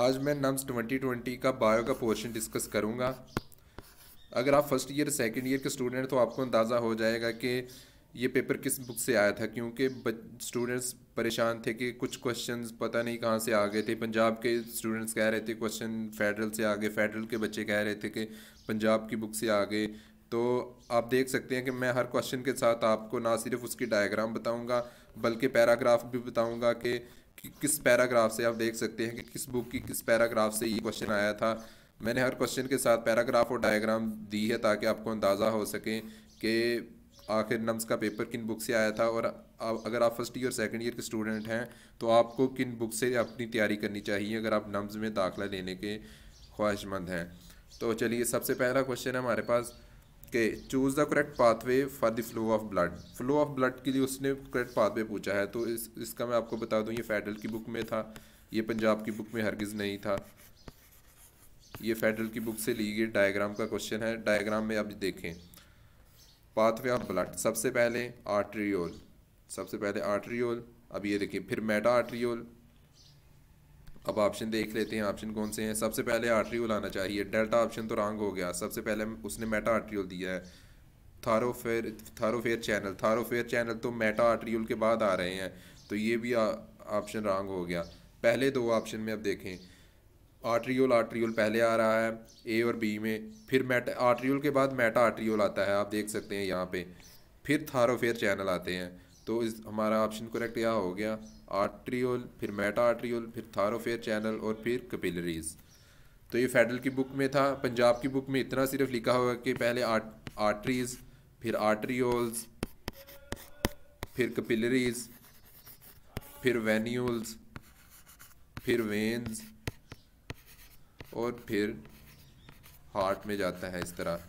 आज मैं नम्स 2020 का बायो का पोर्शन डिस्कस करूँगा अगर आप फर्स्ट ईयर सेकेंड ईयर के स्टूडेंट हैं तो आपको अंदाज़ा हो जाएगा कि ये पेपर किस बुक से आया था क्योंकि स्टूडेंट्स परेशान थे कि कुछ क्वेश्चंस पता नहीं कहाँ से आ गए थे पंजाब के स्टूडेंट्स कह रहे थे क्वेश्चन फेडरल से आ गए फेडरल के बच्चे कह रहे थे कि पंजाब की बुक से आ गए तो आप देख सकते हैं कि मैं हर क्वेश्चन के साथ आपको ना सिर्फ उसकी डायग्राम बताऊंगा बल्कि पैराग्राफ भी बताऊंगा कि किस पैराग्राफ से आप देख सकते हैं कि किस बुक की किस पैराग्राफ से ये क्वेश्चन आया था मैंने हर क्वेश्चन के साथ पैराग्राफ और डायग्राम दी है ताकि आपको अंदाज़ा हो सके कि आखिर नम्स का पेपर किन बुक से आया था और आप अगर आप फर्स्ट ईयर सेकंड ईयर के स्टूडेंट हैं तो आपको किन बुक से अपनी तैयारी करनी चाहिए अगर आप नम्स में दाखिला लेने के ख्वाहिशमंद हैं तो चलिए सबसे पहला क्वेश्चन है हमारे पास के choose the correct pathway for the flow of blood flow of blood के लिए उसने करेक्ट पाथवे पूछा है तो इस इसका मैं आपको बता दूं ये फेडरल की बुक में था ये पंजाब की बुक में हरगिज़ नहीं था ये फेडरल की बुक से ली गई डायग्राम का क्वेश्चन है डायग्राम में आप देखें पाथवे ऑफ ब्लड सबसे पहले आर्ट्रियोल सबसे पहले आर्ट्रियोल अब ये देखिए फिर मेटा आर्ट्रियोल अब ऑप्शन देख लेते हैं ऑप्शन कौन से हैं सबसे पहले आर्ट्रियल आना चाहिए डेल्टा ऑप्शन तो रॉन्ग हो गया सबसे पहले उसने मेटा आर्ट्रियल दिया है thoroughfare thoroughfare channel thoroughfare channel तो मेटा आर्ट्रियल के बाद आ रहे हैं तो ये भी ऑप्शन रॉन्ग हो गया पहले दो ऑप्शन में अब देखें आर्ट्रियोल आर्ट्रियोल पहले आ रहा है ए और बी में फिर मेटा आर्ट्रियोल के बाद मेटा आर्ट्रियोल आता है आप देख सकते हैं यहाँ पर फिर थारोफेयर चैनल आते हैं तो इस हमारा ऑप्शन करेक्ट यह हो गया आर्ट्रियोल फिर मेटा आर्ट्रियोल फिर थारोफेयर चैनल और फिर कपिलरीज तो ये फेडरल की बुक में था पंजाब की बुक में इतना सिर्फ लिखा हुआ कि पहले आर्टरीज फिर आर्ट्रियोल्स फिर कपिलरीज फिर वेन्यूल्स फिर वेन्स और फिर हार्ट में जाता है इस तरह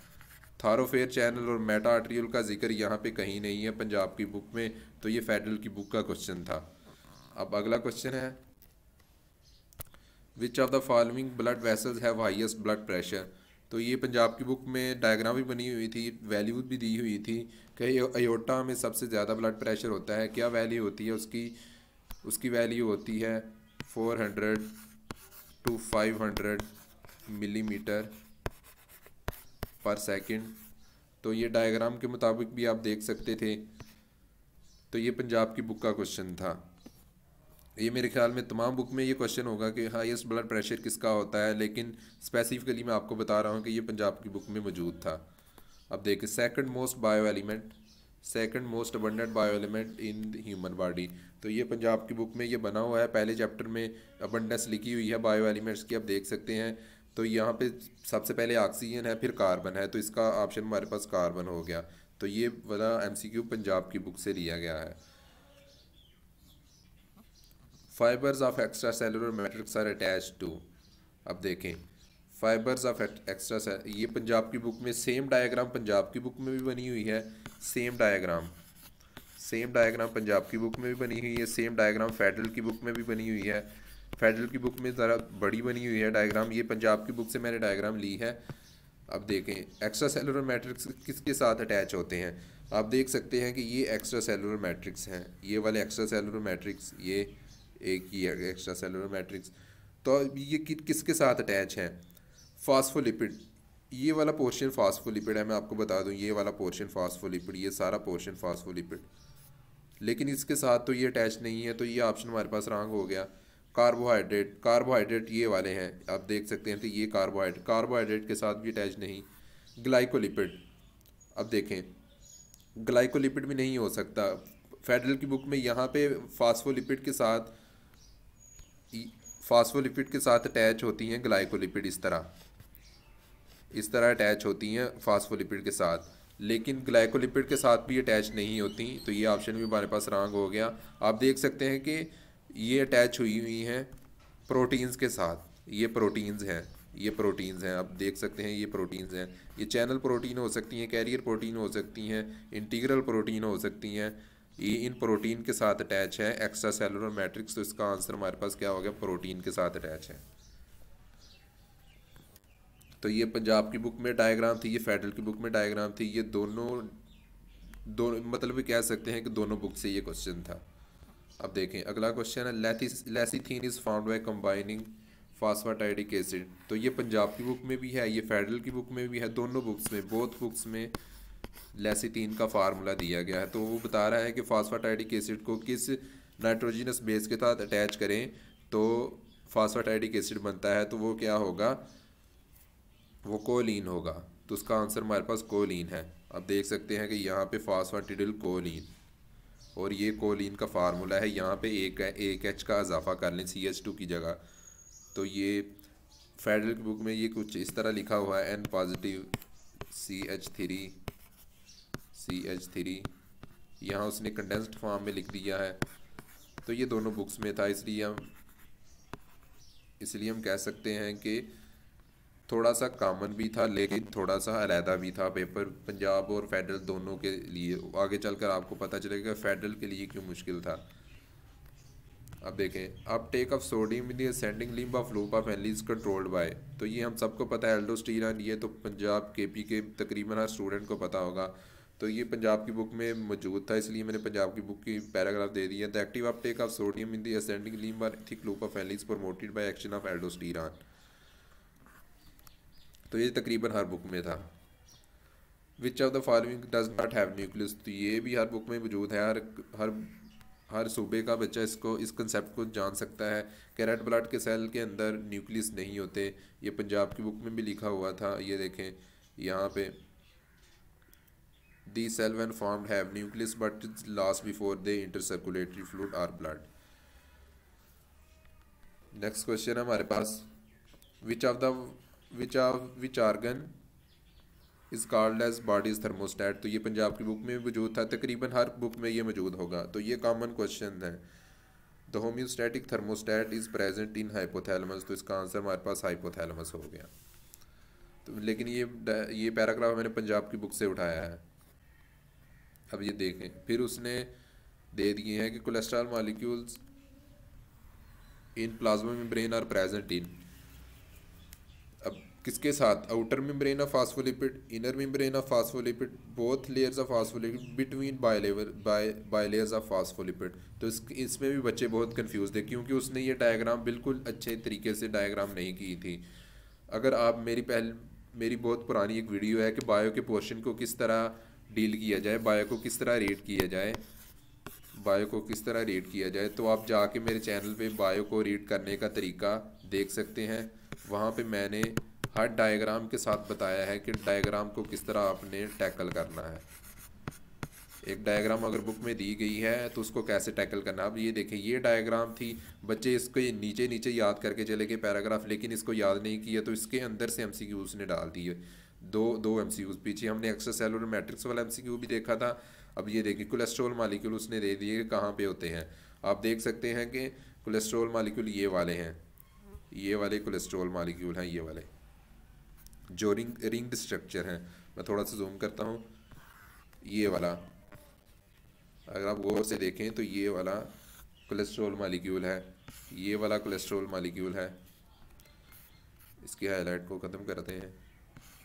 थारोफेयर चैनल और मेटा आर्ट्रियल का जिक्र यहाँ पे कहीं नहीं है पंजाब की बुक में तो ये फेडरल की बुक का क्वेश्चन था अब अगला क्वेश्चन है which of the following blood vessels have highest blood pressure तो ये पंजाब की बुक में डायग्राम भी बनी हुई थी वैल्यू भी दी हुई थी कि अयोटा में सबसे ज़्यादा ब्लड प्रेशर होता है क्या वैल्यू होती है उसकी उसकी वैल्यू होती है four hundred to five hundred millimetre per second तो ये डायग्राम के मुताबिक भी आप देख सकते थे तो ये पंजाब की बुक का क्वेश्चन था ये मेरे ख्याल में तमाम बुक में ये क्वेश्चन होगा कि हाईएस्ट ब्लड प्रेशर किसका होता है लेकिन स्पेसिफिकली मैं आपको बता रहा हूँ कि ये पंजाब की बुक में मौजूद था अब देखिए second most bio element second most abundant bio element in human body तो ये पंजाब की बुक में ये बना हुआ है पहले चैप्टर में अबंडेंस लिखी हुई है बायो एलिमेंट्स की आप देख सकते हैं तो यहाँ पर सबसे पहले ऑक्सीजन है फिर कार्बन है तो इसका ऑप्शन हमारे पास कार्बन हो गया तो ये वाला एमसीक्यू पंजाब की बुक से लिया गया है fibres of extracellular matrix are attached to अब देखें फाइबर्स ऑफ एक्स्ट्रा सेल ये पंजाब की बुक में सेम डायग्राम पंजाब की बुक में भी बनी हुई है same diagram same diagram Punjab की बुक में भी बनी हुई है सेम डायग्राम फेडरल की बुक में भी बनी हुई है फेडरल की बुक में ज़रा बड़ी बनी हुई है डायग्राम ये पंजाब की बुक से मैंने डायग्राम ली है अब देखें एक्स्ट्रा सेलुलर मैट्रिक्स किसके साथ अटैच होते हैं आप देख सकते हैं कि ये एक्स्ट्रा सेलुलर मैट्रिक्स हैं ये वाले एक्स्ट्रा सेलुलर मैट्रिक्स ये एक ही एक्स्ट्रा सेलुलर मैट्रिक्स तो ये कि, किसके साथ अटैच हैं फास्फोलिपिड ये वाला पोर्शन फास्फोलिपिड है मैं आपको बता दूं ये वाला पोर्शन फास्फोलिपिड ये सारा पोर्शन फास्फोलिपिड लेकिन इसके साथ तो ये अटैच नहीं है तो ये ऑप्शन हमारे पास रॉन्ग हो गया कार्बोहाइड्रेट कार्बोहाइड्रेट ये वाले हैं आप देख सकते हैं तो ये कार्बोहाइड्रेट कार्बोहाइड्रेट के साथ भी अटैच नहीं ग्लाइकोलिपिड अब देखें ग्लाइकोलिपिड भी नहीं हो सकता फेडरल की बुक में यहाँ पे फास्फोलिपिड के साथ फास्फोलिपिड के साथ अटैच होती हैं ग्लाइकोलिपिड इस तरह इस तरह अटैच होती हैं फास्फोलिपिड के साथ लेकिन ग्लाइकोलिपिड के साथ भी अटैच नहीं होती तो ये ऑप्शन भी हमारे पास रॉन्ग हो गया आप देख सकते हैं कि ये अटैच हुई हुई हैं प्रोटीन्स के साथ ये प्रोटीन्स हैं ये प्रोटीन्स हैं आप देख सकते हैं ये प्रोटीन्स हैं ये चैनल प्रोटीन हो सकती हैं कैरियर प्रोटीन हो सकती हैं इंटीग्रल प्रोटीन हो सकती हैं ये इन प्रोटीन के साथ अटैच है एक्स्ट्रा सेलुलर मैट्रिक्स तो इसका आंसर हमारे पास क्या हो गया प्रोटीन के साथ अटैच है तो ये पंजाब की बुक में डायग्राम थी ये फेडरल की बुक में डायग्राम थी ये दोनों दो मतलब कह सकते हैं कि दोनों बुक से ये क्वेश्चन था अब देखें अगला क्वेश्चन है lecithin is found by combining phosphatidic acid तो ये पंजाब की बुक में भी है ये फेडरल की बुक में भी है दोनों बुक्स में बोथ बुक्स में लेसीथीन का फार्मूला दिया गया है तो वो बता रहा है कि फास्फाटाइडिक एसिड को किस नाइट्रोजिनस बेस के साथ अटैच करें तो फास्फाटाइडिक एसिड बनता है तो वो क्या होगा वो कोलिन होगा तो उसका आंसर हमारे पास कोलिन है आप देख सकते हैं कि यहाँ पे फास्फाटिडिल कोलिन और ये कोलिन का फार्मूला है यहाँ पे एक एक एच का इजाफा कर लें सी एच टू की जगह तो ये फेडरल की बुक में ये कुछ इस तरह लिखा हुआ है N positive C H three C H three यहाँ उसने कंडेंस्ड फॉर्म में लिख दिया है तो ये दोनों बुक्स में था इसलिए हम इसलिए हम कह सकते हैं कि थोड़ा सा कॉमन भी था लेकिन थोड़ा सा अलहदा भी था पेपर पंजाब और फेडरल दोनों के लिए आगे चलकर आपको पता चलेगा फेडरल के लिए क्यों मुश्किल था अब देखें अब take of sodium in the ending limb of loop of controlled by तो ये हम सबको पता है एल्डोस्टीरन ये तो पंजाब के पी के तकरीबन हर स्टूडेंट को पता होगा तो ये पंजाब की बुक में मौजूद था इसलिए मैंने पंजाब की बुक की पैराग्राफ दे दी है the active uptake of sodium in the ending limb or thick loop of Henle's promoted by action of aldosterone तो ये तकरीबन हर बुक में था which of the following does not have nucleus तो ये भी हर बुक में मौजूद है हर हर हर सूबे का बच्चा इसको इस कंसेप्ट को जान सकता है कि रेड ब्लड के सेल के अंदर न्यूक्लियस नहीं होते ये पंजाब की बुक में भी लिखा हुआ था ये देखें यहाँ पे the cell when form have nucleus but lose before they enter circulatory fluid or blood next question हमारे पास which of the which of which organ is called as body's thermostat तो ये पंजाब की बुक में मौजूद था तकरीबन हर बुक में ये मौजूद होगा तो ये कॉमन क्वेश्चन है the homeostatic thermostat is present in hypothalamus तो इसका आंसर हमारे पास हाइपोथैलमस हो गया तो लेकिन ये ये पैराग्राफ मैंने पंजाब की बुक से उठाया है अब ये देखें फिर उसने दे दिए हैं कि cholesterol molecules in plasma membrane are present in किसके साथ outer membrane of phospholipid inner membrane of phospholipid both layers of phospholipid between bilayer by bilayers of phospholipid तो इस इसमें भी बच्चे बहुत कंफ्यूज थे क्योंकि उसने ये डायग्राम बिल्कुल अच्छे तरीके से डायग्राम नहीं की थी अगर आप मेरी पहल मेरी बहुत पुरानी एक वीडियो है कि बायो के पोर्शन को किस तरह डील किया जाए बायो को किस तरह रीड किया जाए बायो को किस तरह रीड किया जाए तो आप जाके मेरे चैनल पे बायो को रीड करने का तरीका देख सकते हैं वहाँ पे मैंने हर डायग्राम के साथ बताया है कि डायग्राम को किस तरह आपने टैकल करना है एक डायग्राम अगर बुक में दी गई है तो उसको कैसे टैकल करना है अब ये देखें ये डायग्राम थी बच्चे इसको ये नीचे नीचे याद करके चले गए पैराग्राफ लेकिन इसको याद नहीं किया तो इसके अंदर से एम उसने डाल दिए दो दो एम पीछे हमने एक्स्ट्रा सेलुलर मैट्रिक्स वाला एम भी देखा था अब ये देखिए कोलेस्ट्रोल मालिक्यूल उसने दे दिए कहाँ पे होते हैं आप देख सकते हैं कि कोलेस्ट्रोल मालिक्यूल ये वाले हैं ये वाले कोलेस्ट्रोल मालिक्यूल हैं ये वाले जो रिंग रिंग स्ट्रक्चर हैं मैं थोड़ा सा जूम करता हूँ ये वाला अगर आप गौर से देखें तो ये वाला कोलेस्ट्रोल मालिक्यूल है ये वाला कोलेस्ट्रोल मालिक्यूल है इसकी हाईलाइट को ख़त्म करते हैं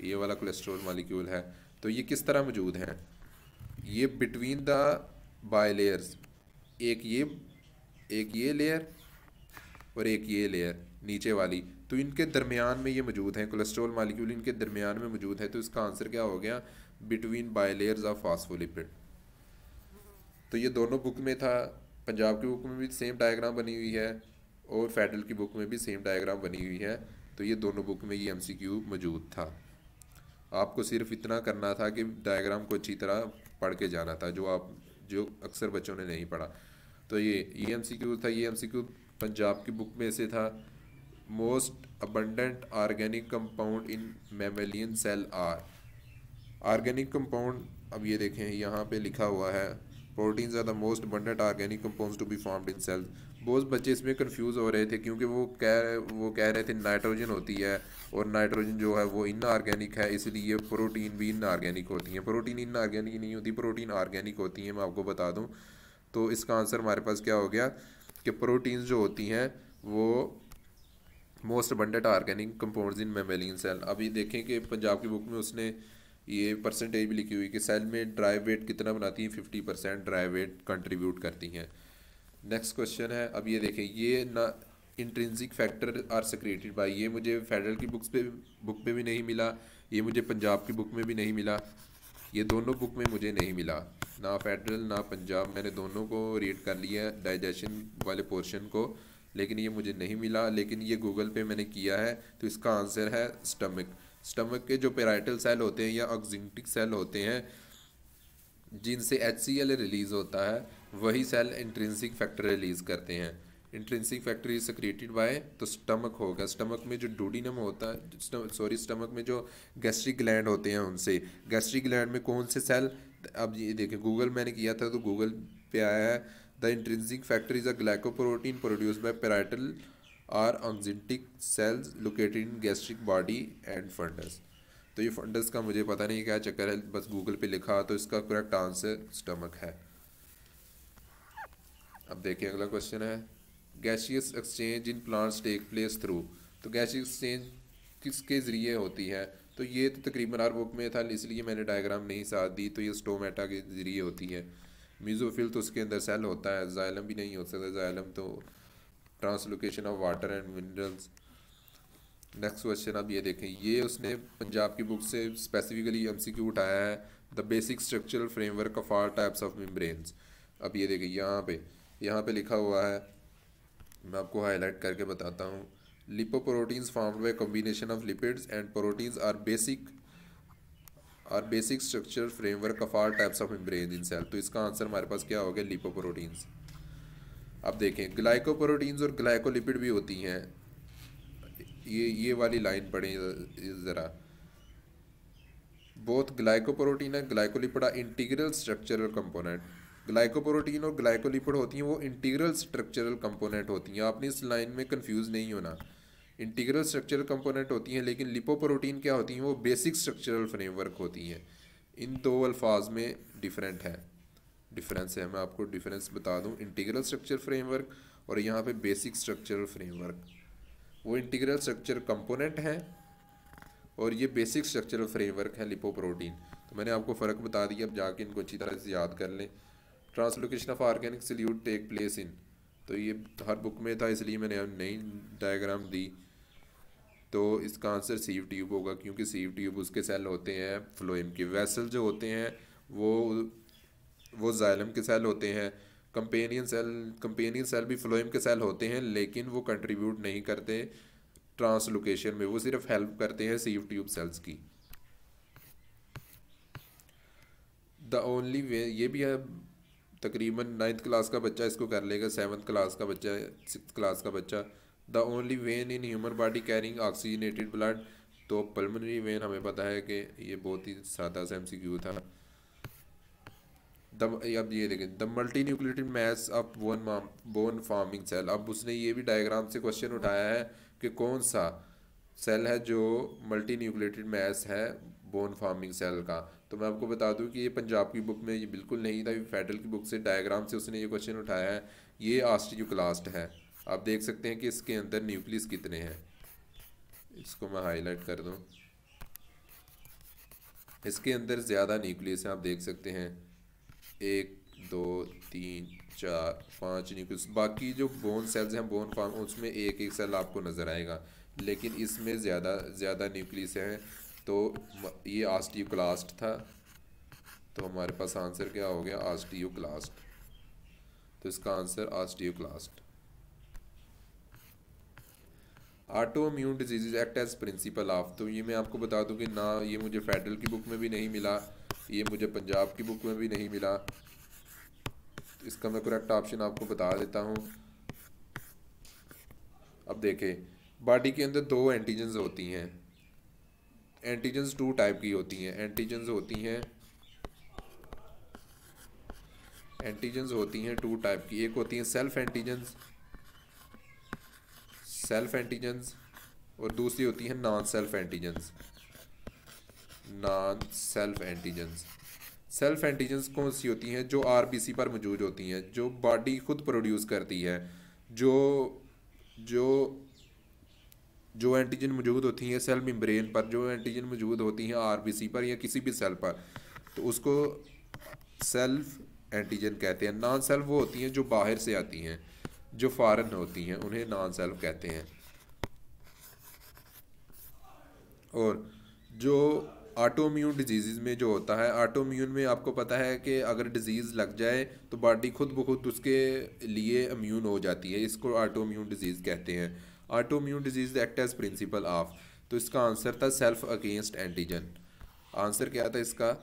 ये वाला कोलेस्ट्रोल मालिक्यूल है तो ये किस तरह मौजूद हैं ये बिटवीन द बाई लेयर्स एक ये एक ये लेयर और एक ये लेयर नीचे वाली तो इनके दरमियान में ये मौजूद हैं कोलेस्ट्रोल मालिक्यूल इनके दरमियान में मौजूद है तो इसका आंसर क्या हो गया बिटवीन बायलेयर्स ऑफ फास्फोलिपिड तो ये दोनों बुक में था पंजाब की बुक में भी सेम डायग्राम बनी हुई है और फेडरल की बुक में भी सेम डायग्राम बनी हुई है तो ये दोनों बुक में ये क्यू मौजूद था आपको सिर्फ इतना करना था कि डायग्राम को अच्छी तरह पढ़ के जाना था जो आप जो अक्सर बच्चों ने नहीं पढ़ा तो ये ई एम सी क्यू था ये एम सी क्यू पंजाब की बुक में से था most abundant organic compound in mammalian cell are organic compound अब ये देखें यहाँ पे लिखा हुआ है proteins are the most abundant organic compound to be formed in cells बहुत बच्चे इसमें कन्फ्यूज़ हो रहे थे क्योंकि वो कह वो कह रहे थे नाइट्रोजन होती है और नाइट्रोजन जो है वो आर्गेनिक है इसलिए प्रोटीन भी आर्गेनिक होती है प्रोटीन आर्गेनिक नहीं होती प्रोटीन आर्गेनिक होती है मैं आपको बता दूँ तो इसका आंसर हमारे पास क्या हो गया कि प्रोटीन्स जो होती हैं वो most abundant organic compounds in mammalian cell अभी देखें कि पंजाब की बुक में उसने ये परसेंटेज भी लिखी हुई कि सेल में ड्राई वेट कितना बनाती हैं fifty percent dry weight contribute करती हैं नेक्स्ट क्वेश्चन है अब ये देखें ये ना intrinsic factor are secreted by ये मुझे फेडरल की बुक्स पे बुक पे भी नहीं मिला ये मुझे पंजाब की बुक में भी नहीं मिला ये दोनों बुक में मुझे नहीं मिला ना फेडरल ना पंजाब मैंने दोनों को रीड कर लिया डाइजेशन वाले पोर्शन को लेकिन ये मुझे नहीं मिला लेकिन ये गूगल पे मैंने किया है तो इसका आंसर है स्टमक स्टमक के जो पेराइटल सेल होते हैं या ऑक्जिंटिक सेल होते हैं जिनसे एच रिलीज़ होता है वही सेल इंट्रेंसिक फैक्टर रिलीज़ करते हैं intrinsic factor is secreted by तो स्टमक होगा स्टमक में जो डूडिनम होता है सॉरी स्टमक में जो गैस्ट्रिक ग्लैंड होते हैं उनसे गैस्ट्रिक ग्लैंड में कौन से सेल अब ये देखें गूगल मैंने किया था तो गूगल पे आया है the intrinsic factor is a glycoprotein produce by parietal or onxitic cells located in gastric body and fundus तो ये फंडस का मुझे पता नहीं क्या चक्कर है बस गूगल पे लिखा तो इसका करेक्ट आंसर स्टमक है अब देखिए अगला क्वेश्चन है gaseous exchange in plants take place through तो गैशियस एक्सचेंज किसके ज़रिए होती है तो ये तो तकरीबन हर बुक में था इसलिए मैंने डायग्राम नहीं साथ दी तो ये स्टोमेटा के ज़रिए होती है मीज़ोफिल तो उसके अंदर सेल होता है जायलम भी नहीं हो सकता जायलम तो translocation of water and minerals next question आप ये देखें ये उसने पंजाब की बुक से स्पेसिफिकली क्यू उठाया है the basic structural framework of are types of membranes अब ये देखें यहाँ पे यहाँ पे लिखा हुआ है मैं आपको हाईलाइट करके बताता हूँ lipoproteins formed by combination of lipids and proteins are basic और basic structure framework of are types of membrane in cell तो इसका आंसर हमारे पास क्या हो गया लिपोप्रोटीन्स अब देखें ग्लाइकोप्रोटीन्स और ग्लाइकोलिपिड भी होती हैं ये ये वाली लाइन पढ़ें ज़रा बोथ ग्लाइकोप्रोटीन है glycolipid are integral structural component glycoprotein और ग्लाइकोलिपिड होती हैं वो इंटीग्रल स्ट्रक्चरल कंपोनेंट होती हैं आपने इस लाइन में कंफ्यूज नहीं होना इंटीग्रल स्ट्रक्चरल कंपोनेंट होती हैं लेकिन लिपोप्रोटीन क्या होती हैं वो बेसिक स्ट्रक्चरल फ्रेमवर्क होती हैं इन दो अल्फाज में डिफरेंट है डिफरेंस है मैं आपको डिफरेंस बता दूं इंटीग्रल स्ट्रक्चर फ्रेमवर्क और यहाँ पे बेसिक स्ट्रक्चरल फ्रेमवर्क वो इंटीग्रल स्ट्रक्चर कंपोनेंट हैं और ये बेसिक स्ट्रक्चरल फ्रेमवर्क है लिपोप्रोटीन तो मैंने आपको फ़र्क बता दिया अब जाके इनको अच्छी तरह से याद कर लें translocation of organic solute take place in तो ये हर बुक में था इसलिए मैंने नई डायग्राम दी तो इसका आंसर सीव ट्यूब होगा क्योंकि सीव ट्यूब उसके सेल होते हैं फ्लोएम के वैसल जो होते हैं वो वो जाइलम के सेल होते हैं कंपेनियन सेल कंपेनियन सेल भी फ्लोएम के सेल होते हैं लेकिन वो कंट्रीब्यूट नहीं करते ट्रांसलोकेशन में वो सिर्फ हेल्प करते हैं सीव ट्यूब सेल्स की द ओनली वे ये भी है तकरीबन नाइन्थ क्लास का बच्चा इसको कर लेगा सेवन्थ क्लास का बच्चा सिक्स क्लास का बच्चा the only vein in human body carrying oxygenated blood तो पल्मोनरी वेन हमें पता है कि ये बहुत ही सादा सा एम था द अब ये देखें the multinucleated mass of one bone forming cell अब उसने ये भी डायग्राम से क्वेश्चन उठाया है कि कौन सा सेल है जो मल्टी न्यूक्लियटेड मैस है बोन फार्मिंग सेल का तो मैं आपको बता दूं कि ये पंजाब की बुक में ये बिल्कुल नहीं था फेडरल की बुक से डायग्राम से उसने ये क्वेश्चन उठाया है ये आस्टियोक्लास्ट है आप देख सकते हैं कि इसके अंदर न्यूक्लियस कितने हैं इसको मैं हाईलाइट कर दूँ इसके अंदर ज़्यादा न्यूक्लियस हैं आप देख सकते हैं एक दो तीन चार पाँच न्यूक्लियस बाकी जो बोन सेल्स हैं बोन फार्म उसमें एक एक सेल आपको नज़र आएगा लेकिन इसमें ज़्यादा ज़्यादा न्यूक्लियस हैं तो ये आस्टियो क्लास्ट था तो हमारे पास आंसर क्या हो गया आस्टियो क्लास्ट तो इसका answer osteoclast autoimmune disease act as principle of तो ये मैं आपको बता दूँ कि ना ये मुझे फेडरल की बुक में भी नहीं मिला ये मुझे पंजाब की बुक में भी नहीं मिला तो इसका मैं करेक्ट ऑप्शन आपको बता देता हूँ अब देखें बॉडी के अंदर दो एंटीजन्स होती हैं एंटीजन्स टू टाइप की होती हैं एंटीजन्स होती हैं एंटीजन्स होती हैं टू टाइप की एक होती हैं सेल्फ एंटीजन्स सेल्फ एंटीजन्स और दूसरी होती है non self antigens non self antigens self antigens कौन सी होती हैं जो सी पर मौजूद होती हैं जो बॉडी खुद प्रोड्यूस करती है जो जो जो एंटीजन मौजूद होती हैं सेल मेम्ब्रेन पर जो एंटीजन मौजूद होती हैं सी पर या किसी भी सेल पर तो उसको सेल्फ एंटीजन कहते हैं नॉन सेल्फ वो होती हैं जो बाहर से आती हैं जो फॉरन होती हैं उन्हें नॉन सेल्फ कहते हैं और जो ऑटोम्यून डिजीज़ में जो होता है ऑटोम्यून में आपको पता है कि अगर डिजीज़ लग जाए तो बॉडी खुद ब खुद उसके लिए अम्यून हो जाती है इसको ऑटोम्यून डिजीज़ कहते हैं autoimmune disease act as principle of तो इसका आंसर था सेल्फ अगेंस्ट एंटीजन आंसर क्या था इसका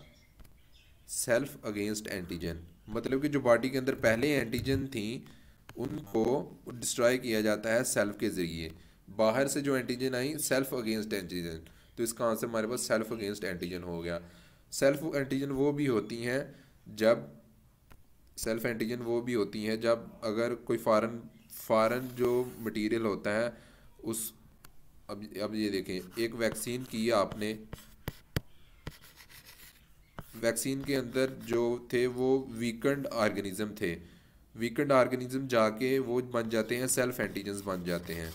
सेल्फ अगेंस्ट एंटीजन मतलब कि जो बॉडी के अंदर पहले एंटीजन थी उनको डिस्ट्रॉय किया जाता है सेल्फ के ज़रिए बाहर से जो एंटीजन आई सेल्फ अगेंस्ट एंटीजन तो इसका आंसर हमारे पास सेल्फ अगेंस्ट एंटीजन हो गया सेल्फ एंटीजन वो भी होती हैं जब सेल्फ एंटीजन वो भी होती हैं जब अगर कोई फॉरन फॉरन जो मटेरियल होता है उस अब अब ये देखें एक वैक्सीन की आपने वैक्सीन के अंदर जो थे वो वीकेंड ऑर्गेनिज्म थे वीकेंड ऑर्गेनिज्म जाके वो बन जाते हैं सेल्फ एंटीजेंस बन जाते हैं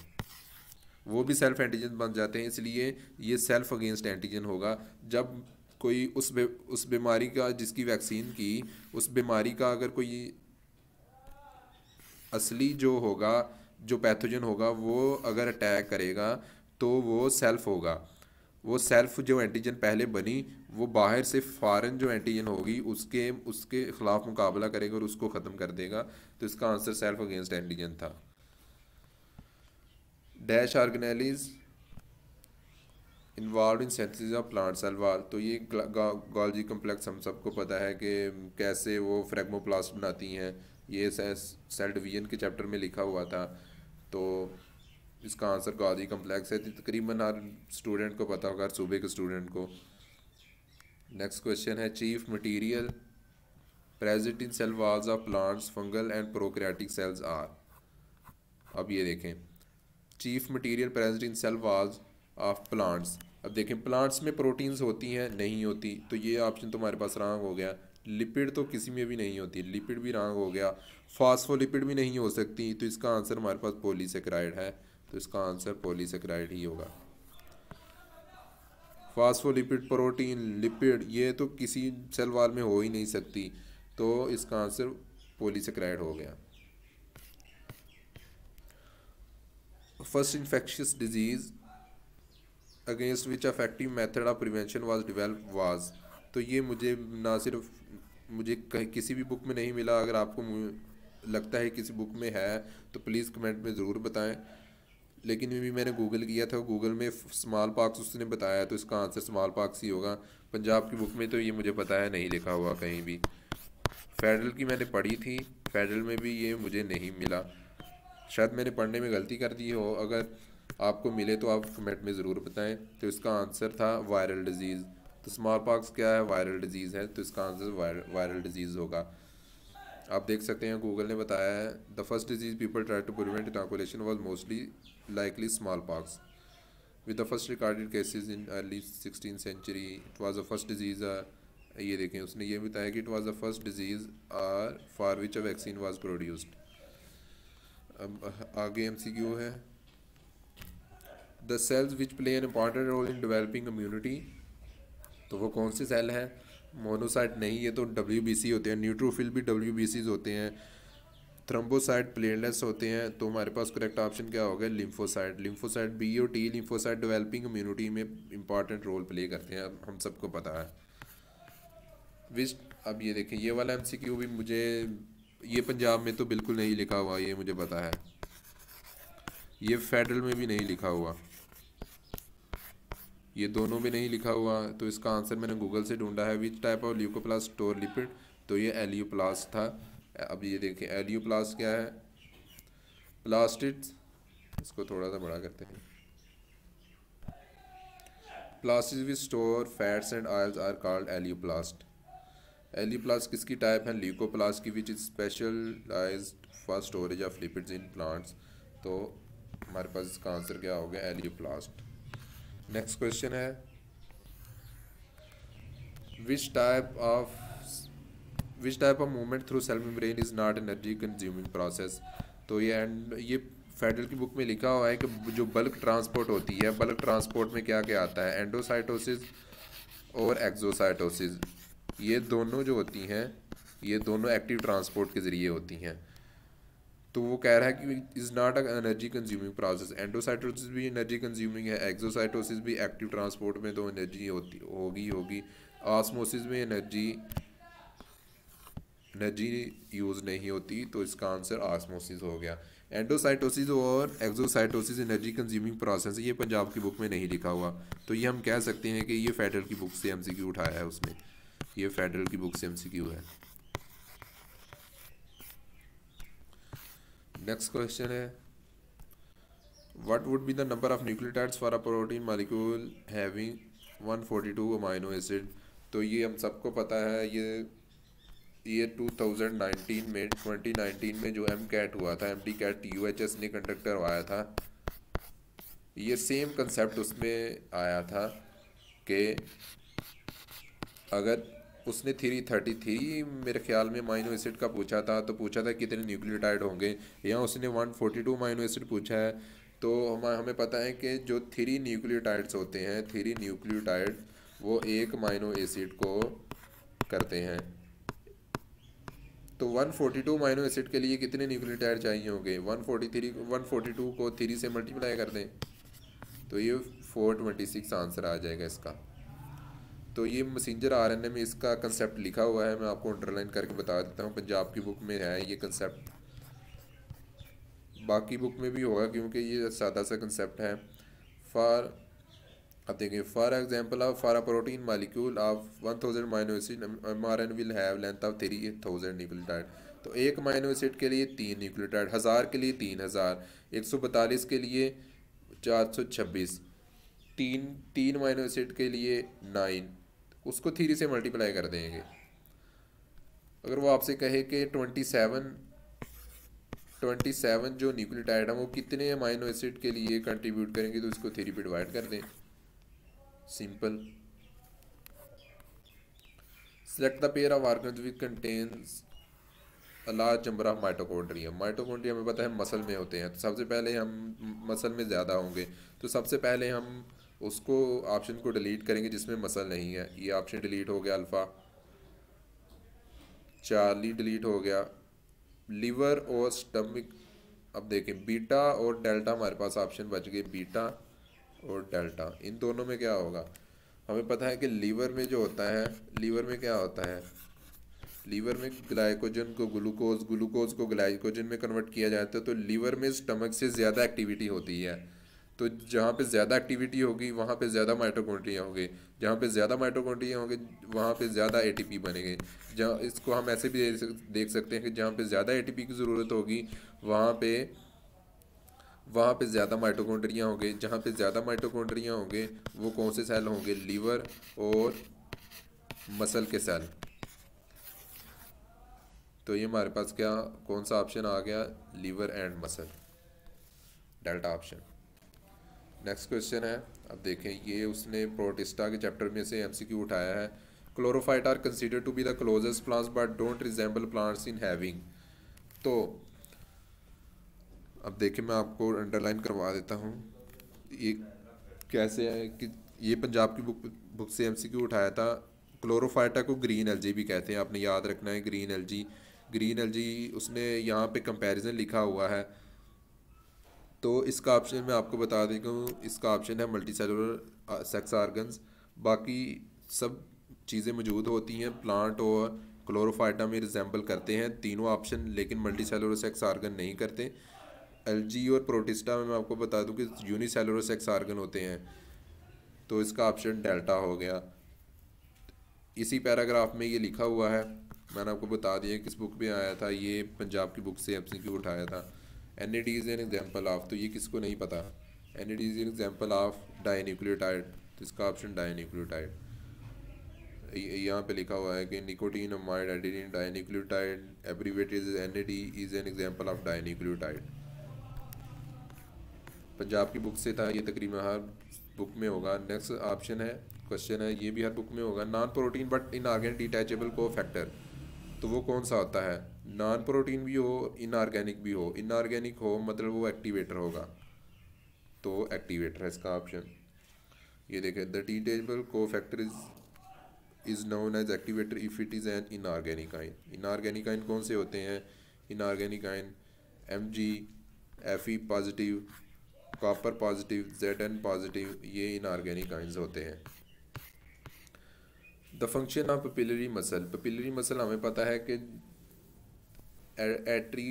वो भी सेल्फ एंटीजन बन जाते हैं इसलिए ये सेल्फ अगेंस्ट एंटीजन होगा जब कोई उस बे, उस बीमारी का जिसकी वैक्सीन की उस बीमारी का अगर कोई असली जो होगा जो पैथोजन होगा वो अगर अटैक करेगा तो वो सेल्फ होगा वो सेल्फ जो एंटीजन पहले बनी वो बाहर से फॉरन जो एंटीजन होगी उसके उसके ख़िलाफ़ मुकाबला करेगा और उसको ख़त्म कर देगा तो इसका आंसर सेल्फ अगेंस्ट एंटीजन था dash organise involve in synthesis of plant wall तो ये गॉल्जी कम्प्लेक्स हम सबको पता है कि कैसे वो फ्रेगमोप्लास्ट बनाती हैं ये सेल डिवीजन के चैप्टर में लिखा हुआ था तो इसका आंसर गौदी कम्प्लेक्स है तकरीबन हर स्टूडेंट को पता होगा हर सूबे के स्टूडेंट को नेक्स्ट क्वेश्चन है chief material present in cell walls of plants fungal and prokaryotic cells are अब ये देखें chief material present in cell walls of plants अब देखें प्लांट्स में प्रोटीन्स होती हैं नहीं होती तो ये ऑप्शन तुम्हारे पास रॉन्ग हो गया लिपिड तो किसी में भी नहीं होती लिपिड भी रॉन्ग हो गया फास्फोलिपिड भी नहीं हो सकती तो इसका आंसर हमारे पास पोलीसेक्राइड है तो इसका आंसर पोलीसेक्राइड ही होगा फास्फोलिपिड प्रोटीन लिपिड ये तो किसी सेल वाल में हो ही नहीं सकती तो इसका आंसर पोलीसेक्राइड हो गया first infectious disease against which effective method of prevention was develop was तो ये मुझे ना सिर्फ मुझे कहीं किसी भी बुक में नहीं मिला अगर आपको लगता है किसी बुक में है तो प्लीज़ कमेंट में ज़रूर बताएं लेकिन भी मैंने गूगल किया था गूगल में स्मॉल पाक्स उसने बताया तो इसका आंसर स्मॉल पाक्स ही होगा पंजाब की बुक में तो ये मुझे पता है नहीं लिखा हुआ कहीं भी फेडरल की मैंने पढ़ी थी फेडरल में भी ये मुझे नहीं मिला शायद मैंने पढ़ने में गलती कर दी हो अगर आपको मिले तो आप कमेंट में ज़रूर बताएं तो इसका आंसर था वायरल डिजीज़ तो स्मॉल पाक्स क्या है वायरल डिजीज़ है तो इसका आंसर वायरल डिजीज़ होगा आप देख सकते हैं गूगल ने बताया है the first disease people try to prevent inoculation was mostly likely smallpox with the first recorded cases in early 16th century it was the first disease uh, ये देखें उसने ये बताया कि it was the first disease are for which a vaccine was produced अब आगे M C Q है the cells which play an important role in developing immunity तो वो कौन सी सेल है मोनोसाइट नहीं ये तो डब्ल्यू बी सी होते हैं न्यूट्रोफिल भी डब्ल्यू बी सीज होते हैं थ्रम्बोसाइड प्लेनलेस होते हैं तो हमारे पास करेक्ट ऑप्शन क्या होगा लिम्फोसाइड लिम्फोसाइड बी और टी लिम्फोसाइड डेवलपिंग इम्यूनिटी में इंपॉर्टेंट रोल प्ले करते हैं हम सबको पता है विस्ट अब ये देखें ये वाला एमसीक्यू भी मुझे ये पंजाब में तो बिल्कुल नहीं लिखा हुआ ये मुझे पता है ये फेडरल में भी नहीं लिखा हुआ ये दोनों में नहीं लिखा हुआ तो इसका आंसर मैंने गूगल से ढूंढा है which type of leucoplast store lipid तो ये एलियोप्लास्ट था अब ये देखें एलियो प्लास्ट क्या है प्लास्टिड इसको थोड़ा सा बड़ा करते हैं plastic which store fats and oils are called elaioplast elaioplast किसकी टाइप है ल्यूकोप्लास्ट की which is specialise for storage of lipids in plants तो हमारे पास इसका आंसर क्या हो गया एलियोप्लास्ट नेक्स्ट क्वेश्चन है which type of which type of movement through cell membrane is not energy consuming process तो ये एंड ये फेडरल की बुक में लिखा हुआ है कि जो बल्क ट्रांसपोर्ट होती है बल्क ट्रांसपोर्ट में क्या क्या आता है एंडोसाइटोसिस और एक्जोसाइटोसिस ये दोनों जो होती हैं ये दोनों एक्टिव ट्रांसपोर्ट के ज़रिए होती हैं तो वो कह रहा है कि is not energy consuming process endocytosis भी एनर्जी कंज्यूमिंग है एक्जोसाइटोसिस भी एक्टिव ट्रांसपोर्ट में तो एनर्जी होती होगी होगी ऑस्मोसिस में एनर्जी एनर्जी यूज़ नहीं होती तो इसका आंसर आसमोसिस हो गया एंडोसाइटोसिस और एक्सोसाइटोसिस एनर्जी कंज्यूमिंग प्रोसेस ये पंजाब की बुक में नहीं लिखा हुआ तो ये हम कह सकते हैं कि ये फेडरल की बुक से एम उठाया है उसने ये फेडरल की बुक से एमसीक्यू है नेक्स्ट क्वेश्चन है what would be the number of nucleotides for a protein molecule having 142 amino acid तो ये हम सबको पता है ये ईयर 2019 में 2019 में जो एम कैट हुआ था MDCAT U H S ने कंडक्ट करवाया था ये सेम कंसेप्ट उसमें आया था कि अगर उसने थ्री थर्टी थ्री मेरे ख्याल में माइनो एसिड का पूछा था तो पूछा था कितने न्यूक्लियोटाइड होंगे या उसने one forty two amino acid पूछा है तो हम हमें पता है कि जो थ्री न्यूक्लियोटाइड्स होते हैं थ्री न्यूक्लियोटाइड वो एक माइनो एसिड को करते हैं तो 142 माइनो एसिड के लिए कितने न्यूक्लियोटाइड चाहिए होंगे 143 142 को थ्री से मल्टीप्लाई कर दें तो ये 426 आंसर आ जाएगा इसका तो ये मसेंजर आरएनए में इसका कंसेप्ट लिखा हुआ है मैं आपको अंडरलाइन करके बता देता हूँ पंजाब की बुक में है ये कंसेप्ट बाकी बुक में भी होगा क्योंकि ये सादा सा कंसेप्ट है फॉर अब देखें for example of for a protein molecule of 1000 thousand amino M R N will have length of three thousand nucleotide तो एक माइनो एसिड के लिए तीन न्यूक्लियोटाइड हज़ार के लिए तीन हज़ार एक सौ बतालीस के लिए चार सौ छब्बीस तीन तीन माइनो एसिड के लिए नाइन उसको थ्री से मल्टीप्लाई कर देंगे अगर वो आपसे कहे कि ट्वेंटी सेवन ट्वेंटी सेवन जो न्यूक्लियोटाइड है वो कितने अमाइनो एसिड के लिए कंट्रीब्यूट करेंगे तो उसको थ्री पे डिवाइड कर दें simple select the pair of organs which contains a large number of mitochondria mitochondria हमें पता है मसल में होते हैं तो सबसे पहले हम मसल में ज़्यादा होंगे तो सबसे पहले हम उसको ऑप्शन को डिलीट करेंगे जिसमें मसल नहीं है ये ऑप्शन डिलीट हो गया अल्फ़ा चार्ली डिलीट हो गया लीवर और स्टमिक अब देखें बीटा और डेल्टा हमारे पास ऑप्शन बच गए बीटा और डेल्टा इन दोनों में क्या होगा हमें पता है कि लीवर में जो होता है लीवर में क्या होता है लीवर में ग्लाइकोजन को ग्लूकोज ग्लूकोज को ग्लाइकोजन में कन्वर्ट किया जाता है तो, तो लीवर में स्टमक से ज़्यादा एक्टिविटी होती है तो जहाँ पे ज़्यादा एक्टिविटी होगी वहाँ पे ज़्यादा माइटोकॉन्ड्रिया होंगे जहाँ पे ज़्यादा माइटोकॉन्ड्रिया होंगे वहाँ पे ज़्यादा एटीपी बनेंगे जहाँ इसको हम ऐसे भी देख सकते हैं कि जहाँ पे ज़्यादा एटीपी की ज़रूरत होगी वहाँ पे वहाँ पे ज़्यादा माइटोकॉन्ड्रिया होंगे जहाँ पे ज़्यादा माइटोकॉन्ड्रिया होंगे वो कौन से सेल होंगे लीवर और मसल के सेल तो ये हमारे पास क्या कौन सा ऑप्शन आ गया liver and muscle delta option next question है अब देखें ये उसने प्रोटिस्टा के चैप्टर में से एमसीक्यू उठाया है chlorophyte are consider to be the closest plants but don't resemble plants in having तो अब देखिए मैं आपको अंडरलाइन करवा देता हूँ ये कैसे है कि ये पंजाब की बुक बुक से एम उठाया था क्लोरोफाइटा को ग्रीन एल भी कहते हैं आपने याद रखना है ग्रीन एल ग्रीन एल उसने यहाँ पे कंपैरिजन लिखा हुआ है तो इसका ऑप्शन मैं आपको बता देता हूँ इसका ऑप्शन है मल्टी सेलुलर सेक्स आर्गन्स बाकी सब चीज़ें मौजूद होती हैं प्लांट और क्लोरोफाइटा में रिजेंबल करते हैं तीनों ऑप्शन लेकिन मल्टी सेलुलर सेक्स आर्गन नहीं करते एलजी और प्रोटिस्टा में मैं आपको बता दूं कि यूनिसेलुलर सेक्स आर्गन होते हैं तो इसका ऑप्शन डेल्टा हो गया इसी पैराग्राफ में ये लिखा हुआ है मैंने आपको बता दिया किस बुक में आया था ये पंजाब की बुक से एम उठाया था an is an example of तो ये किसको नहीं पता an is an example of dinucleotide तो इसका ऑप्शन डायनिक्लियोटाइड यहाँ पे लिखा हुआ है कि nicotinamide adenine dinucleotide abbreviate is an is an example of dinucleotide Punjab की बुक से था ये तकरीबन हर बुक में होगा नेक्स्ट ऑप्शन है क्वेश्चन है ये भी हर बुक में होगा non protein but inorganic detachable cofactor तो वो कौन सा होता है नॉन प्रोटीन भी हो इनऑर्गेनिक भी हो इनऑर्गेनिक हो मतलब वो एक्टिवेटर होगा तो एक्टिवेटर है इसका ऑप्शन ये देखें the detachable cofactor is is known as activator if it is an inorganic ion inorganic ion कौन से होते हैं inorganic ion M G F E positive copper positive Z N positive ये inorganic ions होते हैं the function of papillary muscle papillary muscle हमें पता है कि एट्री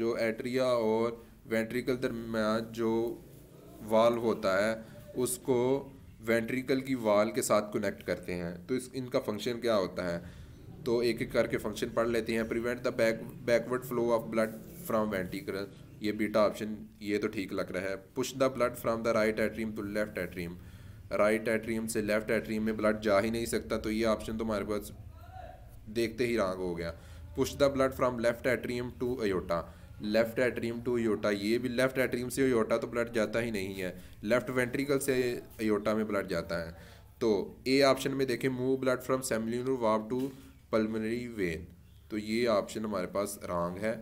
जो एट्रिया और वेंट्रिकल दरमियान जो वाल होता है उसको वेंट्रिकल की वाल के साथ कनेक्ट करते हैं तो इस इनका फंक्शन क्या होता है तो एक एक करके फंक्शन पढ़ लेते हैं prevent the back backward flow of blood from ventricle ये बीटा ऑप्शन ये तो ठीक लग रहा है push the blood from the right atrium to left atrium right atrium से लेफ्ट एट्रीम में ब्लड जा ही नहीं सकता तो ये ऑप्शन तो हमारे पास देखते ही राग हो गया push the blood from left atrium to aorta left atrium to aorta ये भी लेफ्ट एट्रीम से अयोटा तो ब्लड जाता ही नहीं है लेफ्ट वेंट्रिकल से अयोटा में ब्लड जाता है तो ए ऑप्शन में देखें move blood from semilunar valve to pulmonary vein तो ये ऑप्शन हमारे पास रॉन्ग है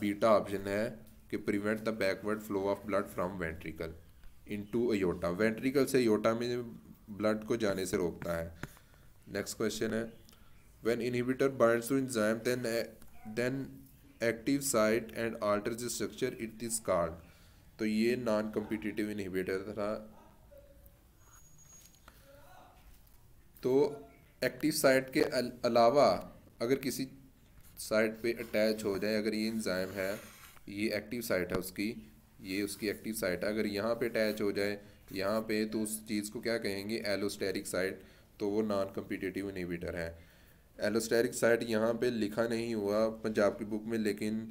बीटा ऑप्शन है कि prevent the backward flow of blood from ventricle into aorta ventricle से अयोटा में ब्लड को जाने से रोकता है नेक्स्ट क्वेश्चन है when inhibitor binds to enzyme then then active site and alter the structure it is called तो ये नॉन कम्पिटिटिव इनहिबिटर था तो एक्टिव साइट के अलावा अगर किसी साइट पे अटैच हो जाए अगर ये इंजाइम है ये एक्टिव साइट है उसकी ये उसकी एक्टिव साइट है अगर यहाँ पे अटैच हो जाए यहाँ पे तो उस चीज़ को क्या कहेंगे एलोस्टेरिक साइट तो वो नॉन कम्पिटिटिव इनिबिटर है एलोस्टेरिक साइट यहाँ पे लिखा नहीं हुआ पंजाब की बुक में लेकिन